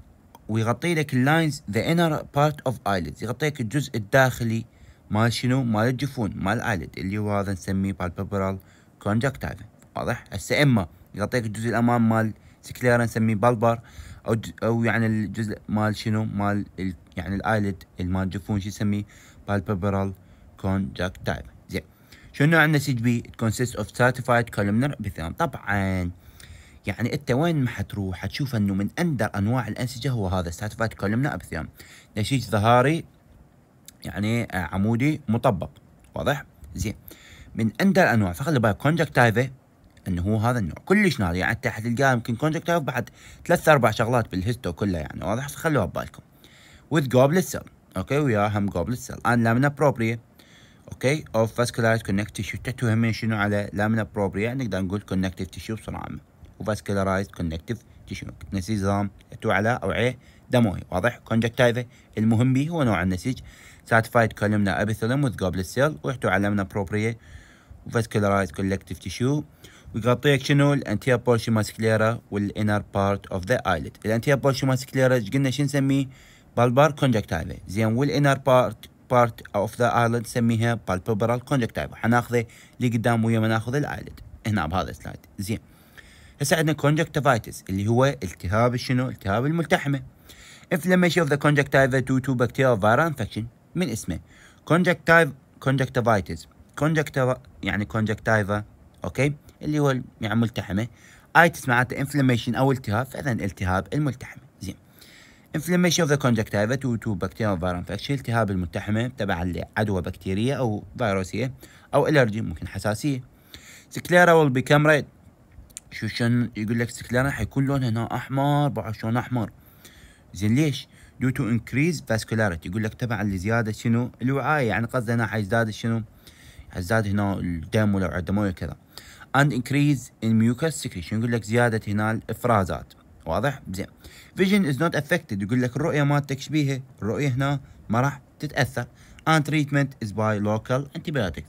ويغطي لك اللاينز ذا انر بارت اوف ايليدز يغطي لك الجزء الداخلي مال شنو مال الجفون مال الايليد اللي هو هذا نسميه بالبرال كونجكتايل واضح هسه اما يغطيك الجزء الامام مال سكليرا نسميه بالبر او او يعني الجزء مال شنو مال يعني الايليد مال الجفون شو يسميه بالببرال كونجكتايل شنو عندنا سي بي consists of stratified columnar epithelium طبعا يعني انت وين ما حتروح حتشوف انه من اندر انواع الانسجه هو هذا stratified columnar epithelium نسيج ظهاري يعني آه، عمودي مطبق واضح زين من اندر انواع فخلي بالك كونجكتايفا انه هو هذا النوع كلش نادر يعني انت حتلقاه يمكن كونجكتايف بعد ثلاث اربع شغلات بالهيستو كلها يعني واضح خلوها ببالكم with goblet cell اوكي وياها هم goblet cell and lamina propria اوكي اوف فاسكولارايز كونكتيف تيشو تعتمد همين شنو على لامنا بروبريا نقدر نقول كونكتيف تيشو بصوره عامه وفاسكولارايز كونكتيف تيشو نسيج نظام تو على اوعيه دموي واضح كونجكتايفا المهم به هو نوع النسيج ساتفايد كولمنا ابيثيليم وذ جوبلت سيل ويحتوي على لامنا بروبريا وفاسكولارايز كونكتيف تيشو ويغطيك شنو الانتيا بولشيما ماسكليرا والانر بارت اوف ذا ايلت الانتيا بولشيما ماسكليرا قلنا شنو نسميه بالبار كونجكتايفا زين والانر بارت part of the island نسميها palpebral conjunctiva حناخذه لقدام ويا ما ناخذ الايلد هنا بهذا السلايد زين هسه عندنا conjunctivitis اللي هو التهاب شنو التهاب الملتحمه inflammation of the conjunctiva due to bacterial viral infection من اسمه conjunctivitis conjunctiva يعني conjunctiva اوكي اللي هو يعني ملتحمه ايتس معناته inflammation او التهاب فاذا التهاب الملتحم inflammation of the conjunctiva due to bacterial viral infection التهاب الملتحمة تبع عدوى بكتيرية أو فيروسية أو الرجي ممكن حساسية سكليرا will become red شو شن يقول لك سكليرا حيكون لونها هنا أحمر بعد شلون أحمر زين ليش؟ due to increase vascularity يقول لك تبع لزيادة شنو؟ الوعاء يعني قصده هنا حيزداد شنو؟ حيزداد هنا الدم ولو الدموي وكذا and increase in mucus secretion يقول لك زيادة هنا الإفرازات واضح زين فيجن از نوت افكتد يقول لك الرؤيه مالتك شبيهه الرؤيه هنا ما راح تتاثر ان تريتمنت از باي لوكال انتبيوتكس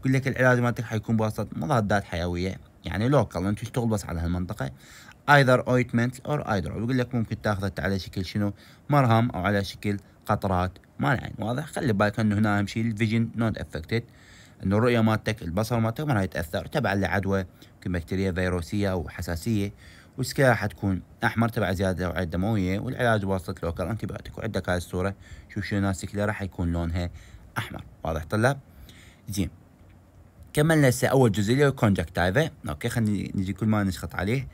يقول لك العلاج مالتك حيكون بواسطه مضادات حيويه يعني لوكال انت تشتغل بس على هالمنطقه ايذر اويتمنت اور ايدر يقول لك ممكن تاخذه على شكل شنو مرهم او على شكل قطرات مال العين واضح خلي بالك انه هنا اهم شيء الفيجن نوت افكتد انه الرؤيه مالتك البصر مالتك ما راح يتاثر تبع لعدوى يمكن بكتيريا فيروسيه او حساسيه والسكيلة حتكون أحمر تبع زيادة أوعية دموية والعلاج بواسطة لوكال أنتيبيوتيك وعندك هاي الصورة شوف شنو السكيلة راح يكون لونها أحمر واضح طلاب زين كملنا هسه أول جزء اللي هو كونجكتايفا أوكي خلينا نجي كل ما نشخط عليه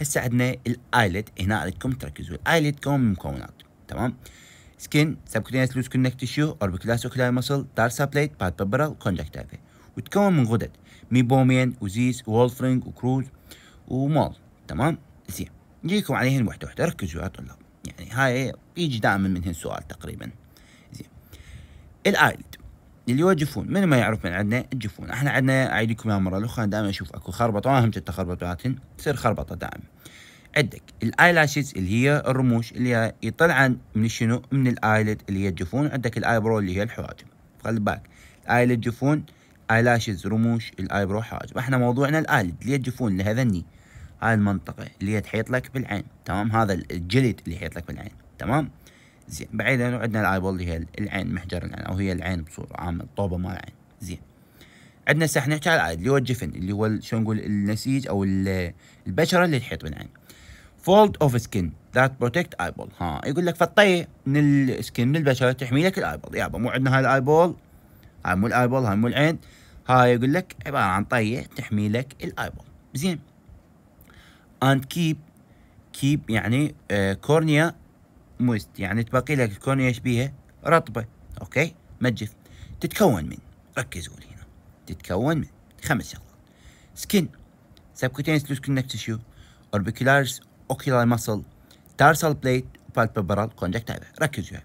هسه عندنا الايلت هنا عليكم تركزوا الايلت كم من مكونات تمام سكين سبكوتينيس لوس كونكت تشيو اوربيكولاس اوكلاي مسل سابليت بليت بالببرال كونجكتايفا وتكون من غدد ميبومين وزيس وولفرينج وكروز ومول تمام زين نجيكم عليهن وحده وحده ركزوا يا طلاب يعني هاي يجي دائما منهن سؤال تقريبا زين الايلد اللي هو الجفون من ما يعرف من عندنا الجفون احنا عندنا اعيدكم يا مره الاخرى دائما اشوف اكو خربطه ما هم جت تخربطات تصير خربطه دائما عندك الايلاشز اللي هي الرموش اللي هي يطلعن من شنو من الايلد اللي هي الجفون عندك الايبرو اللي هي الحواجب خلي بالك الايلد جفون ايلاشز رموش الايبرو حواجب احنا موضوعنا الايلد اللي هي الجفون لهذني هاي المنطقه اللي هي تحيط لك بالعين تمام هذا الجلد اللي يحيط لك بالعين تمام زين بعيدا عندنا الايبول اللي هي العين محجر العين او هي العين بصوره عامه الطوبه مال العين زين عندنا هسه احنا نحكي على العين اللي هو الجفن اللي هو شو نقول النسيج او البشره اللي تحيط بالعين فولد اوف سكين ذات بروتكت ايبول ها يقول لك فطية من السكين من البشره تحمي لك الايبول يابا مو عندنا هاي الايبول هاي مو الايبول هاي مو العين هاي يقول لك عباره عن طيه تحمي لك الايبول زين and keep keep يعني كورنيا آه، مويست يعني تبقي لك الكورنيا ايش بيها؟ رطبه اوكي؟ ما تجف تتكون من ركزوا لي هنا تتكون من خمس شغلات سكين subcutaneous loose connective tissue orbiculars ocular muscle tarsal plate palpebral conjunctiva ركزوا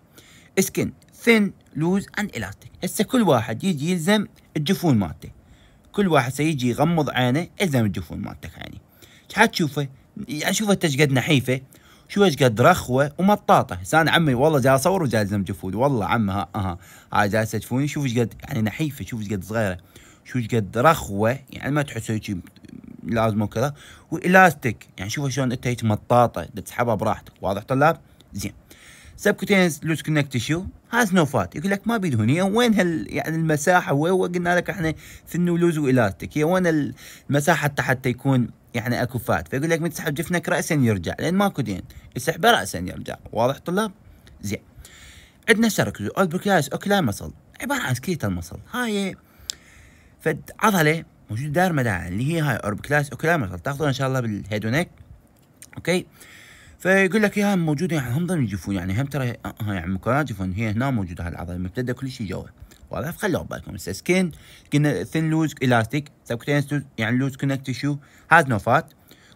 سكن thin loose and elastic هسه كل واحد يجي يلزم الجفون مالته كل واحد سيجي يغمض عينه الزم الجفون مالتك عيني حتشوفه يعني شوف انت قد نحيفه شو ايش قد رخوه ومطاطه لسان عمي والله جاي اصور وجاي لازم جفود والله عمي ها ها هاي جاي تشوفوني شوف ايش قد يعني نحيفه شوف ايش قد صغيره شو ايش قد رخوه يعني ما تحس هيك لازم وكذا والاستيك يعني شوف شلون انت هيك مطاطه تسحبها براحتك واضح طلاب زين سبكوتينس لوس كونكت شو هاز نو فات يقول لك ما بيد وين هال يعني المساحه وين قلنا لك احنا ثنو لوز والاستيك هي وين المساحه حتى حتى يكون يعني اكو فات فيقول لك من تسحب جفنك راسا يرجع لان ماكو دين يسحب راسا يرجع واضح طلاب زين عندنا سيركلو البركياس اوكلا مصل عباره عن سكيت المصل هاي فد عضله موجوده دار مداعي اللي هي هاي اوربكلاس اوكلا مصل تاخذونها ان شاء الله بالهيدونيك اوكي فيقول لك اياها موجوده يعني هم ضمن الجفون يعني هم ترى آه، آه، يعني مكونات جفون هي هنا موجوده هالعضله ممتده كل شيء جوا واضح خلوه بالكم هسه سكين قلنا ثين لوز الاستيك سبكتينس طيب يعني لوز كونكت تشو هاز نو فات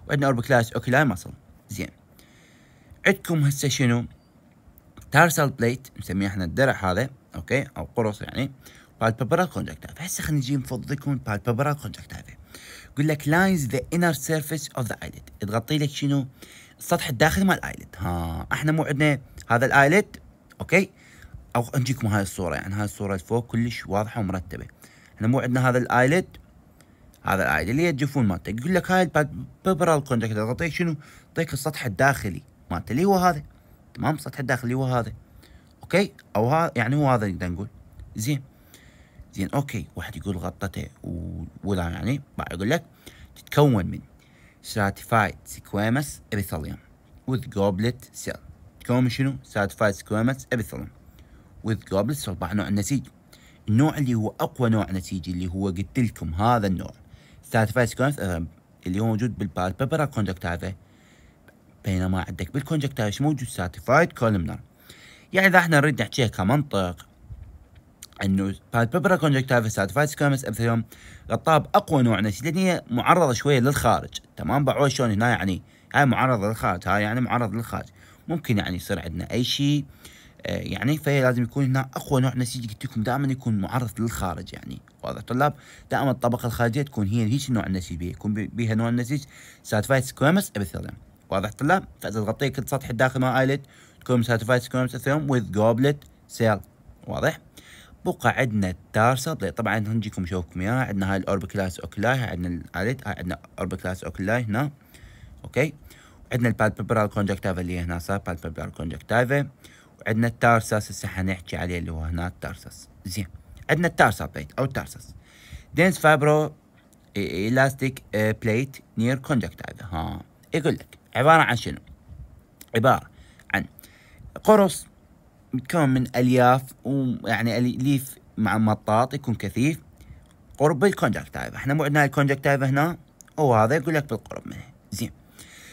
وعندنا اوربي كلاس اوكيلاي مصل زين عندكم هسه شنو تارسال بليت نسميه احنا الدرع هذا اوكي او قرص يعني بالبابرال كونجكتايفا هسه خلينا نجي نفضيكم بالبابرال بالببرال هذا يقول لك لاينز ذا انر سيرفيس اوف ذا ايلت تغطي لك شنو السطح الداخلي مال الايلت ها احنا مو عندنا هذا الايلت اوكي او انجيكم هاي الصوره يعني هاي الصوره فوق كلش واضحه ومرتبه احنا مو عندنا هذا الايلد هذا الايلد اللي هي الجفون مالته يقول لك هاي البيبرال كونتاكت تعطيك شنو؟ تعطيك السطح الداخلي مالته اللي هو هذا تمام السطح الداخلي هو هذا اوكي او ها يعني هو هذا نقدر نقول زين زين اوكي واحد يقول غطته ولا يعني بعد يقول لك تتكون من stratified سكويمس epithelium وذ جوبلت cell تكون من شنو؟ stratified سكويمس epithelium وذ goblets أربع نوع النسيج النوع اللي هو اقوى نوع نسيجي اللي هو قلت لكم هذا النوع ساتيفايس كونس اللي هو موجود بالبالببرا كونجكتايفا بينما عندك بالكونجكتايفا شو موجود ساتيفايد كولمنر يعني اذا احنا نريد نحكيها كمنطق انه بالبابرا كونجكتايفا ساتيفايد كونس ابثيوم غطاها باقوى نوع نسيج لان هي معرضه شويه للخارج تمام بعوا شلون هنا يعني هاي معرضه للخارج هاي يعني معرضه للخارج ممكن يعني يصير عندنا اي شيء آه، يعني فهي لازم يكون هنا اقوى نوع نسيج قلت لكم دائما يكون معرض للخارج يعني واضح طلاب دائما الطبقه الخارجيه تكون هي هيك نوع النسيج بيها يكون بيها نوع النسيج ساتفايد سكويمس ابيثيليوم واضح طلاب فاذا تغطي كل سطح الداخل مع ايلت تكون ساتفايد سكويمس ابيثيليوم وذ جوبلت سيل واضح بقى عندنا التارسل طيب، طبعا نجيكم نشوفكم اياها عندنا هاي الاوربيكلاس اوكلاي عندنا الايلت عندنا اوربيكلاس اوكلاي هنا اوكي عندنا البالبيبرال كونجكتيفا اللي هنا صار بالبيبرال كونجكتيفا عندنا التارسس هسه حنحكي عليه اللي هو هنا التارسس زين عندنا التارسا بليت او التارسس دينس فابرو الاستيك بليت نير كوندكت ها يقول لك عباره عن شنو؟ عباره عن قرص متكون من الياف ويعني اليف مع مطاط يكون كثيف قرب الكونجكتايفا احنا مو عندنا الكونجكتايفا هنا هو هذا يقول لك بالقرب منه زين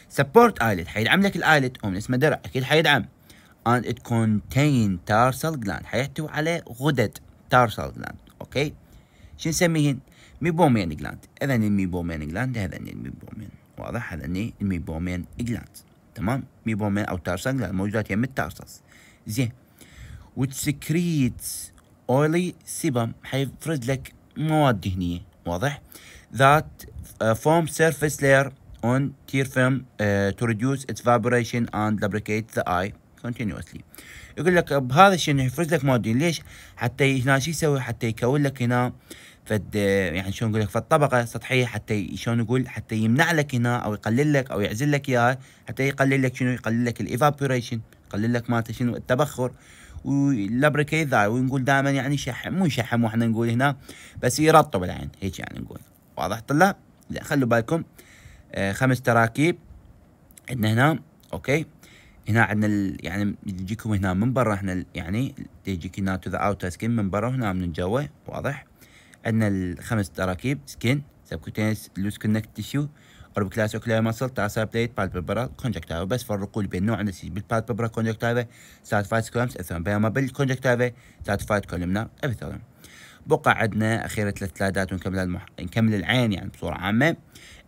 سبورت ايلت حيدعم لك الايلت او اسمه درع اكيد حيدعم and it contain tarsal gland حيحتوي على غدد tarsal gland اوكي شو نسميهن ميبومين جلاند اذا الميبومين جلاند هذا الميبومين واضح هذا الميبومين جلاند تمام ميبومين او تارسل جلاند موجودات يم التارسس زين secretes oily sebum حيفرز لك مواد دهنيه واضح that uh, form surface layer on tear film uh, to reduce its vibration and lubricate the eye كونتينوسلي يقول لك بهذا الشيء انه يفرز لك مودين يعني ليش؟ حتى هنا شو يسوي؟ حتى يكون لك هنا فد يعني شلون اقول لك فد طبقه سطحيه حتى شلون نقول حتى يمنع لك هنا او يقلل لك او يعزل لك اياها حتى يقلل لك شنو يقلل لك الايفابوريشن يقلل لك مالته شنو التبخر ولبريكيت ذا ونقول دائما يعني شحم مو شحم واحنا نقول هنا بس يرطب العين هيك يعني نقول واضح طلاب خلوا بالكم آه خمس تراكيب عندنا هنا اوكي هنا عندنا ال... يعني يجيكم هنا من برا احنا يعني يجيك هنا تو ذا اوتر سكين من برا هنا من جوا واضح عندنا الخمس تراكيب سكين سبكوتينس لوس كونكت تيشيو كلاس اوكلار ماسل تاسر بليت بالبرا كونجكتايفا بس فرقوا بين نوع عندنا بالبالببرا كونجكتايفا ساتفايد كولمز اثيوم بينما بالكونجكتايفا ساتفايد كولمنا ابيثيوم بقى عندنا اخيرا ثلاث لادات ونكمل المح... نكمل العين يعني بصوره عامه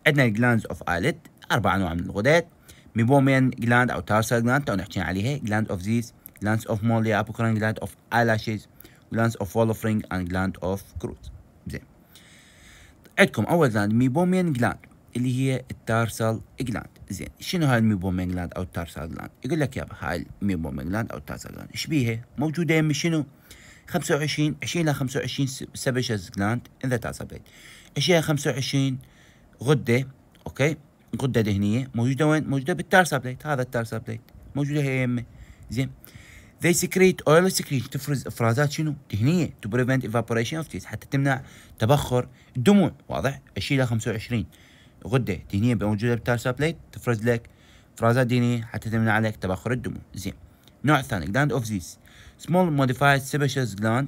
عندنا الجلانز اوف اليت اربع انواع من الغدات ميبومين جلاند او تارسال جلاند تو نحكي عليها جلاند اوف زيز جلاند اوف مولي ابوكران جلاند اوف ايلاشيز جلاند اوف وولفرينج اند جلاند اوف كروت زين عندكم اول جلاند ميبومين جلاند اللي هي التارسال جلاند زين شنو هاي الميبومين جلاند او التارسال جلاند يقول لك يابا هاي الميبومين جلاند او التارسال جلاند ايش بيها موجوده يمي شنو 25 20 ل 25 سبشز جلاند ان ذا تاسابيت ايش هي 25 غده اوكي غده دهنيه موجوده وين؟ موجوده بليت هذا بليت موجوده هي يمه زين they secrete oil secretion تفرز افرازات شنو؟ دهنيه to prevent evaporation of teeth حتى تمنع تبخر الدموع واضح؟ 20 الى 25 غده دهنيه موجوده بليت تفرز لك افرازات دهنيه حتى تمنع لك تبخر الدموع زين نوع ثاني gland of these small modified sebaceous gland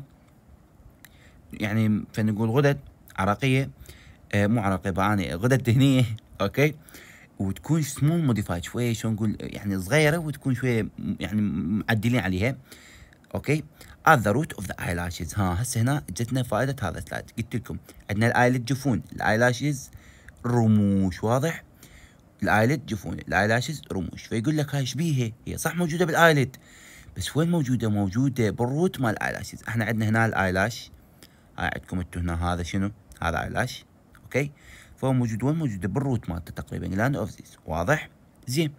يعني فنقول غدد عرقيه آه، مو عرقيه بعاني غدد دهنيه اوكي وتكون سمول موديفايد شويه شلون نقول يعني صغيره وتكون شويه يعني معدلين عليها اوكي ات ذا روت اوف ذا ايلاشز ها هسه هنا جتنا فائده هذا السلايد قلت لكم عندنا الايلت جفون الايلاشز رموش واضح الايلت جفون الايلاشز رموش فيقول لك هاي شبيهه هي صح موجوده بالايلت بس وين موجوده موجوده بالروت مال الايلاشز احنا عندنا هنا الايلاش هاي عندكم انتم هنا هذا شنو هذا ايلاش اوكي فهو موجود وين موجود بالروت مالته تقريبا جلاند اوف زيز واضح زين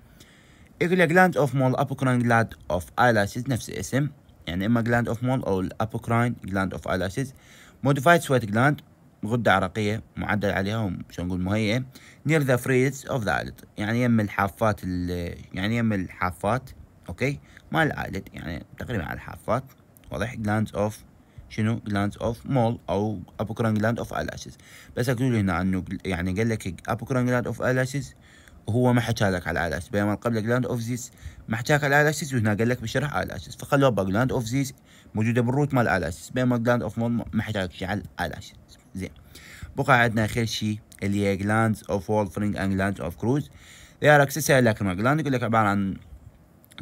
يقول لك جلاند اوف مول ابوكراين جلاند اوف ايلاسيز نفس الاسم يعني اما جلاند اوف مول او الابوكراين جلاند اوف ايلاسيز موديفايد سويت جلاند غدة عرقية معدل عليها شو نقول مهيئة نير ذا فريز اوف ذا ايلت يعني يم الحافات يعني يم الحافات اوكي مال الايلت يعني تقريبا على الحافات واضح جلاند اوف شنو جلاندز اوف مول او apocrine جلاند اوف الاشز بس أقول هنا عنه يعني قال لك apocrine جلاند اوف الاشز وهو ما حكى لك على الالاشز بينما قبل جلاند اوف زيس ما لك على الالاشز وهنا قال لك بشرح الالاشز فخلوها جلاند اوف زيس موجوده بالروت مال الالاشز بينما جلاند اوف مول ما لك شيء على الالاشز زين بقى عندنا اخر شيء اللي هي جلاندز اوف وولفرينج اند جلاندز اوف كروز they are accessible lacrimal gland يقول لك عباره عن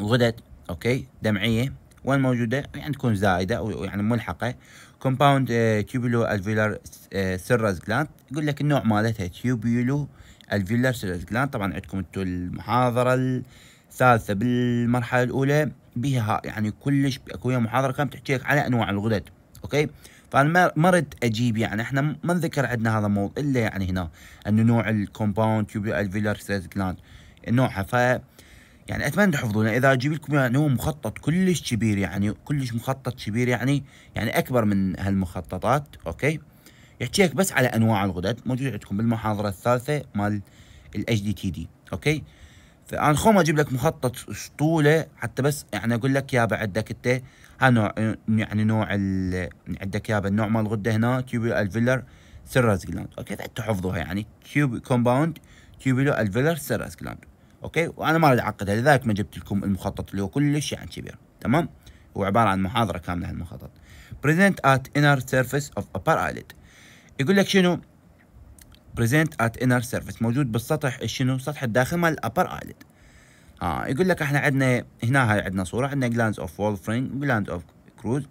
غدد اوكي دمعيه وين موجودة يعني تكون زايدة أو يعني ملحقة كومباوند آه، تيوبولو الفيلر آه، سيرز جلاند يقول لك النوع مالتها تيوبولو الفيلر سيرز جلاند طبعا عندكم انتم المحاضرة الثالثة بالمرحلة الأولى بها يعني كلش اكو محاضرة كانت تحكي لك على أنواع الغدد أوكي فانا ما رد اجيب يعني احنا ما نذكر عندنا هذا الموضوع الا يعني هنا انه نوع الكومباوند تيوبولو الفيلر سيرز جلاند نوعها ف يعني اتمنى تحفظونه اذا اجيب لكم يعني هو مخطط كلش كبير يعني كلش مخطط كبير يعني يعني اكبر من هالمخططات اوكي يحكي لك بس على انواع الغدد موجود عندكم بالمحاضره الثالثه مال الاتش دي تي دي اوكي فانا خوم اجيب لك مخطط اسطوله حتى بس يعني اقول لك يابا عندك انت ها نوع يعني نوع عندك يابا النوع مال الغده هنا تيوبيلو الفيلر سيراز جلاند اوكي تحفظوها يعني كومباوند تيوبيلو الفيلر سيراز جلاند اوكي وانا ما اريد اعقدها لذلك ما جبت لكم المخطط اللي هو كلش يعني كبير تمام هو عباره عن محاضره كامله هالمخطط present at inner surface of upper eyelid يقول لك شنو present at inner surface موجود بالسطح شنو سطح الداخل مال الابر ايلد اه يقول لك احنا عندنا هنا هاي عندنا صوره عندنا جلاندز اوف وولفرين جلاند اوف كروز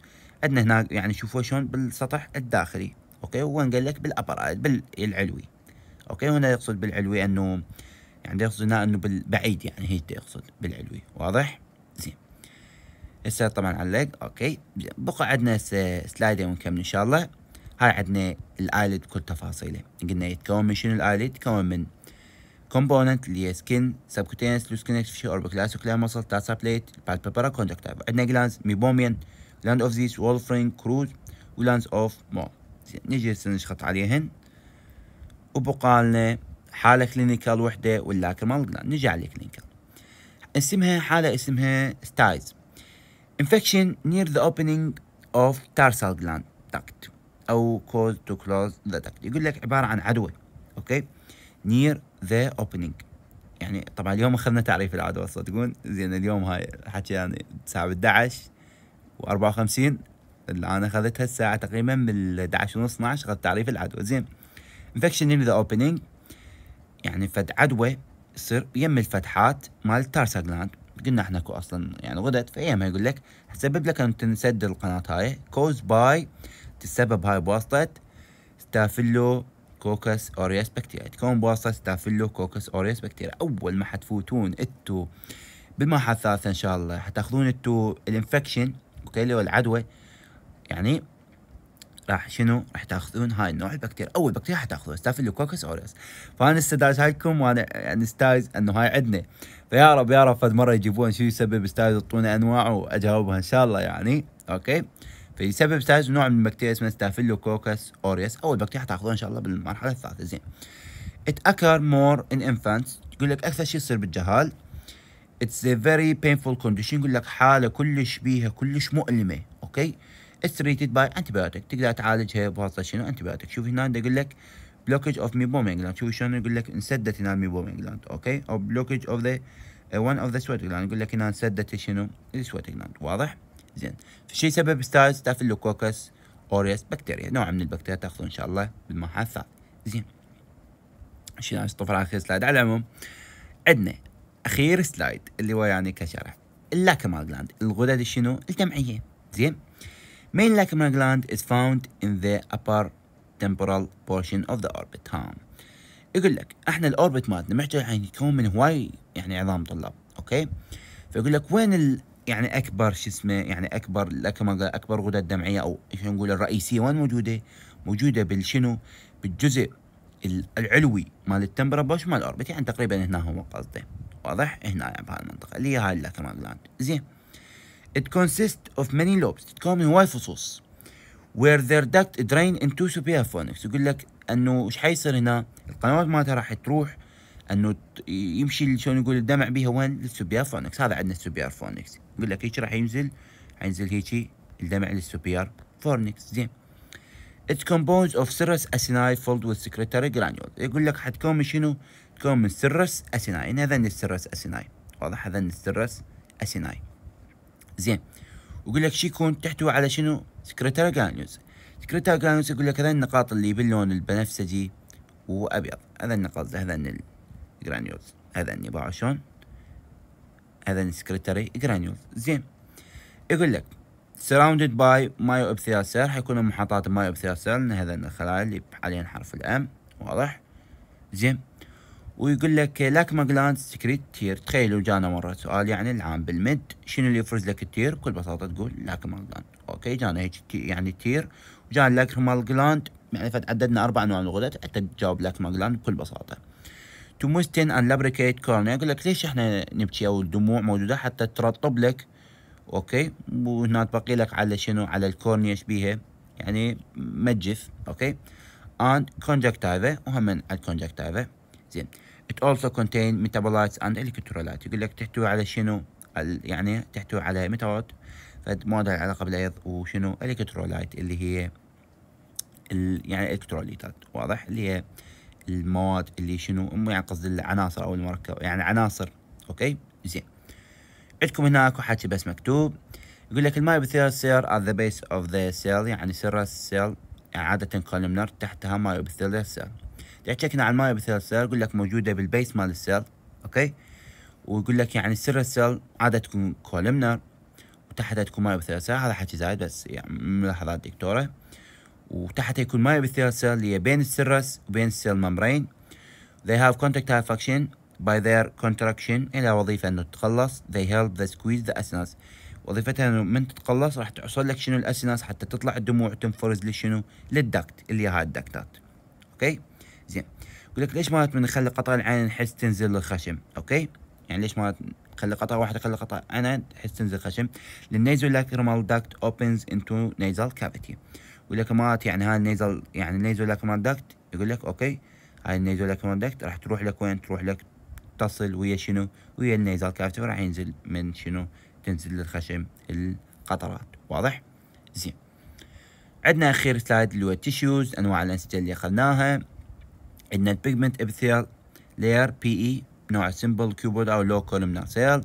عندنا هنا يعني شوفوا شلون بالسطح الداخلي اوكي وين قال لك بالابر ايلد بالعلوي اوكي هنا يقصد بالعلوي انه يعني يقصد هنا انه بالبعيد يعني هي تقصد بالعلوي واضح زين هسه طبعا على اوكي بقى عندنا سلايدين ونكمل ان شاء الله هاي عندنا الايلد كل تفاصيله قلنا يتكون من شنو الايلد يتكون من كومبوننت اللي هي سكن سبكوتينس لوس كونكتيف اوربيك لاسوكلير مسل تاسا بليت بالبيبرا كوندكتيف عندنا جلانز ميبوميان لاند اوف زيس وولفرين كروز ولانز اوف مو نجي نشخط عليهن وبقالنا حاله كلينيكال وحده ولا كمال نجي على الكلينيكال اسمها حاله اسمها ستايز انفكشن نير ذا اوبننج اوف تارسال جلاند داكت او كوز تو كلوز ذا داكت يقول لك عباره عن عدوى اوكي نير ذا اوبننج يعني طبعا اليوم اخذنا تعريف العدوى تصدقون زين اليوم هاي الحكي يعني الساعه 11 و54 اللي انا اخذتها الساعه تقريبا من 11 ونص 12 اخذت تعريف العدوى زين infection near the opening يعني فد عدوى تصير يم الفتحات مال التارسا جلاند قلنا احنا كو اصلا يعني غدد ما يقول لك تسبب لك ان تنسد القناه هاي كوز باي تسبب هاي بواسطه ستافيلو كوكس اوريس بكتيريا تكون بواسطه ستافيلو كوكس اوريس بكتيريا اول ما حتفوتون انتو بالمرحله الثالثه ان شاء الله حتاخذون انتو الانفكشن اوكي اللي هو العدوى يعني راح شنو راح تاخذون هاي النوع البكتيريا اول بكتيريا راح تاخذوها ستافيلوكوكس اوريس فانا لكم وانا يعني استايز انه هاي عندنا فيا رب يا رب فد مره يجيبون شو يسبب استايز يعطونا انواع واجاوبها ان شاء الله يعني اوكي فيسبب استايز نوع من البكتيريا اسمه ستافيلوكوكس اوريس اول بكتيريا تاخذوها ان شاء الله بالمرحله الثالثه زين ات اكر مور ان انفانتس يقول لك اكثر شيء يصير بالجهال it's a very painful condition يقول لك حاله كلش بيها كلش مؤلمه اوكي اتس treated باي antibiotic تقدر تعالجها بواسطه شنو antibiotic شوف هنا يقول لك بلوكج اوف meibomian جلاند شوف شلون يقول لك انسدت هنا meibomian جلاند اوكي او بلوكج اوف ذا one اوف ذا sweat جلاند يقول لك هنا انسدت شنو السويت جلاند واضح زين فشي يسبب ستايل staphylococcus aureus بكتيريا نوع من البكتيريا تاخذه ان شاء الله بالمحاثة زين شنو طفر على اخر سلايد على العموم عندنا اخير سلايد اللي هو يعني كشرح اللاكمال جلاند الغدد شنو الدمعيه زين Main lacrimal gland is found in the upper temporal portion of the orbit. ها. يقول لك احنا الاوربت مالتنا يعني يكون من هواي يعني عظام طلاب اوكي فيقول لك وين ال يعني اكبر شو اسمه يعني اكبر لاكما اكبر غدد دمعيه او شو نقول الرئيسيه وين موجوده؟ موجوده بالشنو؟ بالجزء العلوي مال التمبرا بوش مال الاوربت يعني تقريبا هنا هو قصده واضح؟ هنا يعني بهالمنطقه اللي هي هاي اللاكما زين It consists of many lobes تتكون من هواي فصوص where their duct drain into subaphonics يقول لك انه ايش حيصير هنا القنوات مالتها راح تروح انه يمشي شلون يقول الدمع بيها وين للسوبيافونكس هذا عندنا السوبيافونكس يقول لك هيك راح ينزل حينزل هيك الدمع للسوبيار فورنكس زين It's composed of serous acini filled with secretory granule يقول لك حتكون من شنو؟ تكون من serous acini هذا السرس acini واضح هذا السرس acini زين ويقول لك يكون تحتوي على شنو سكرتير جانيوس سكرتير جانيوس يقول لك هذا النقاط اللي باللون البنفسجي وابيض هذا النقاط هذا الجرانيولز هذا يباعوا شلون هذا السكرتاري جرانيولز زين يقول لك surrounded by ابثيال سيل حيكون محاطات مايوبثيال سيل هذا الخلايا اللي عليها حرف الام واضح زين ويقول لك لاكما جلاند سكريت تير تخيلوا جانا مرة سؤال يعني العام بالمد شنو اللي يفرز لك التير بكل بساطة تقول لاكما جلاند اوكي جانا هيك يعني تير وجانا لاك جلاند يعني فتعددنا اربع انواع من الغدد حتى تجاوب لاكما جلاند بكل بساطة تو موستن ان لابريكيت cornea يقول لك ليش احنا نبكي او الدموع موجودة حتى ترطب لك اوكي وهنا تبقي لك على شنو على الكورنيا بيها يعني متجف اوكي اند كونجكتيفا وهم الكونجكتيفا زين It also contain metabolites and electrolytes يقول لك تحتوي على شنو يعني تحتوي على ميتابولات فد مواد العلاقه بالايض وشنو الكترولايت اللي هي ال يعني الكتروليتات واضح اللي هي المواد اللي شنو يعني قصدي العناصر او المركب يعني عناصر اوكي زين عندكم هناك وحكي بس مكتوب يقول لك الماي بثير سير at the base of the cell يعني سير السيل يعني عادة columnar تحتها ماي بثير سيل يحكيكنا عن ماي بثيرد سيل يقول لك موجوده بالبيس مال السيل اوكي ويقول لك يعني سر السيل عاده تكون كولمنر وتحتها تكون ماي بثيرد سيل هذا حكي زايد بس يعني ملاحظات دكتوره وتحتها يكون ماي بثيرد سيل اللي هي بين السرس وبين السيل ممبرين they have contact function by their contraction إلى وظيفة إنه تتخلص they help the squeeze the essence وظيفتها إنه من تتخلص راح تحصل لك شنو الأسنس حتى تطلع الدموع تنفرز لشنو للدكت اللي هاي الدكتات أوكي okay. زين يقول لك ليش ما نخلي قطره العين نحس تنزل الخشم اوكي يعني ليش ما خلي قطره واحده خلي قطره انا تحس تنزل خشم للنيزو لاكرمال داكت اوبنز انتو نيزال كافيتي يقول لك مات يعني هاي النيزل يعني النيزو لاكرمال داكت يقول لك اوكي هاي النيزو لاكرمال داكت راح تروح لك وين تروح لك تصل ويا شنو ويا النيزال كافيتي راح ينزل من شنو تنزل للخشم القطرات واضح زين عندنا اخير سلايد اللي هو التيشوز انواع الانسجه اللي اخذناها عندنا البيجمنت ابثيال لاير بي اي نوع سمبل كيوبود او لو كولمنار سيل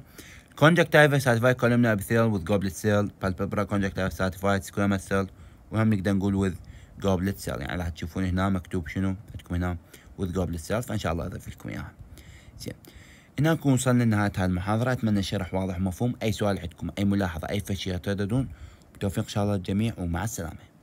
كونجكتيفا ساتيفايد كولمنار ابثيال وذ جوبلت سيل بالبيبرا كونجكتيفا ساتيفايد سكوما سيل وهم نقدر نقول وذ جوبلت سيل يعني راح تشوفون هنا مكتوب شنو عندكم هنا وذ جوبلت سيل فان شاء الله اضيف لكم اياها زين هنا نكون وصلنا لنهاية هذه المحاضرة أتمنى الشرح واضح ومفهوم أي سؤال عندكم أي ملاحظة أي فشي ترددون بتوفيق إن شاء الله للجميع ومع السلامة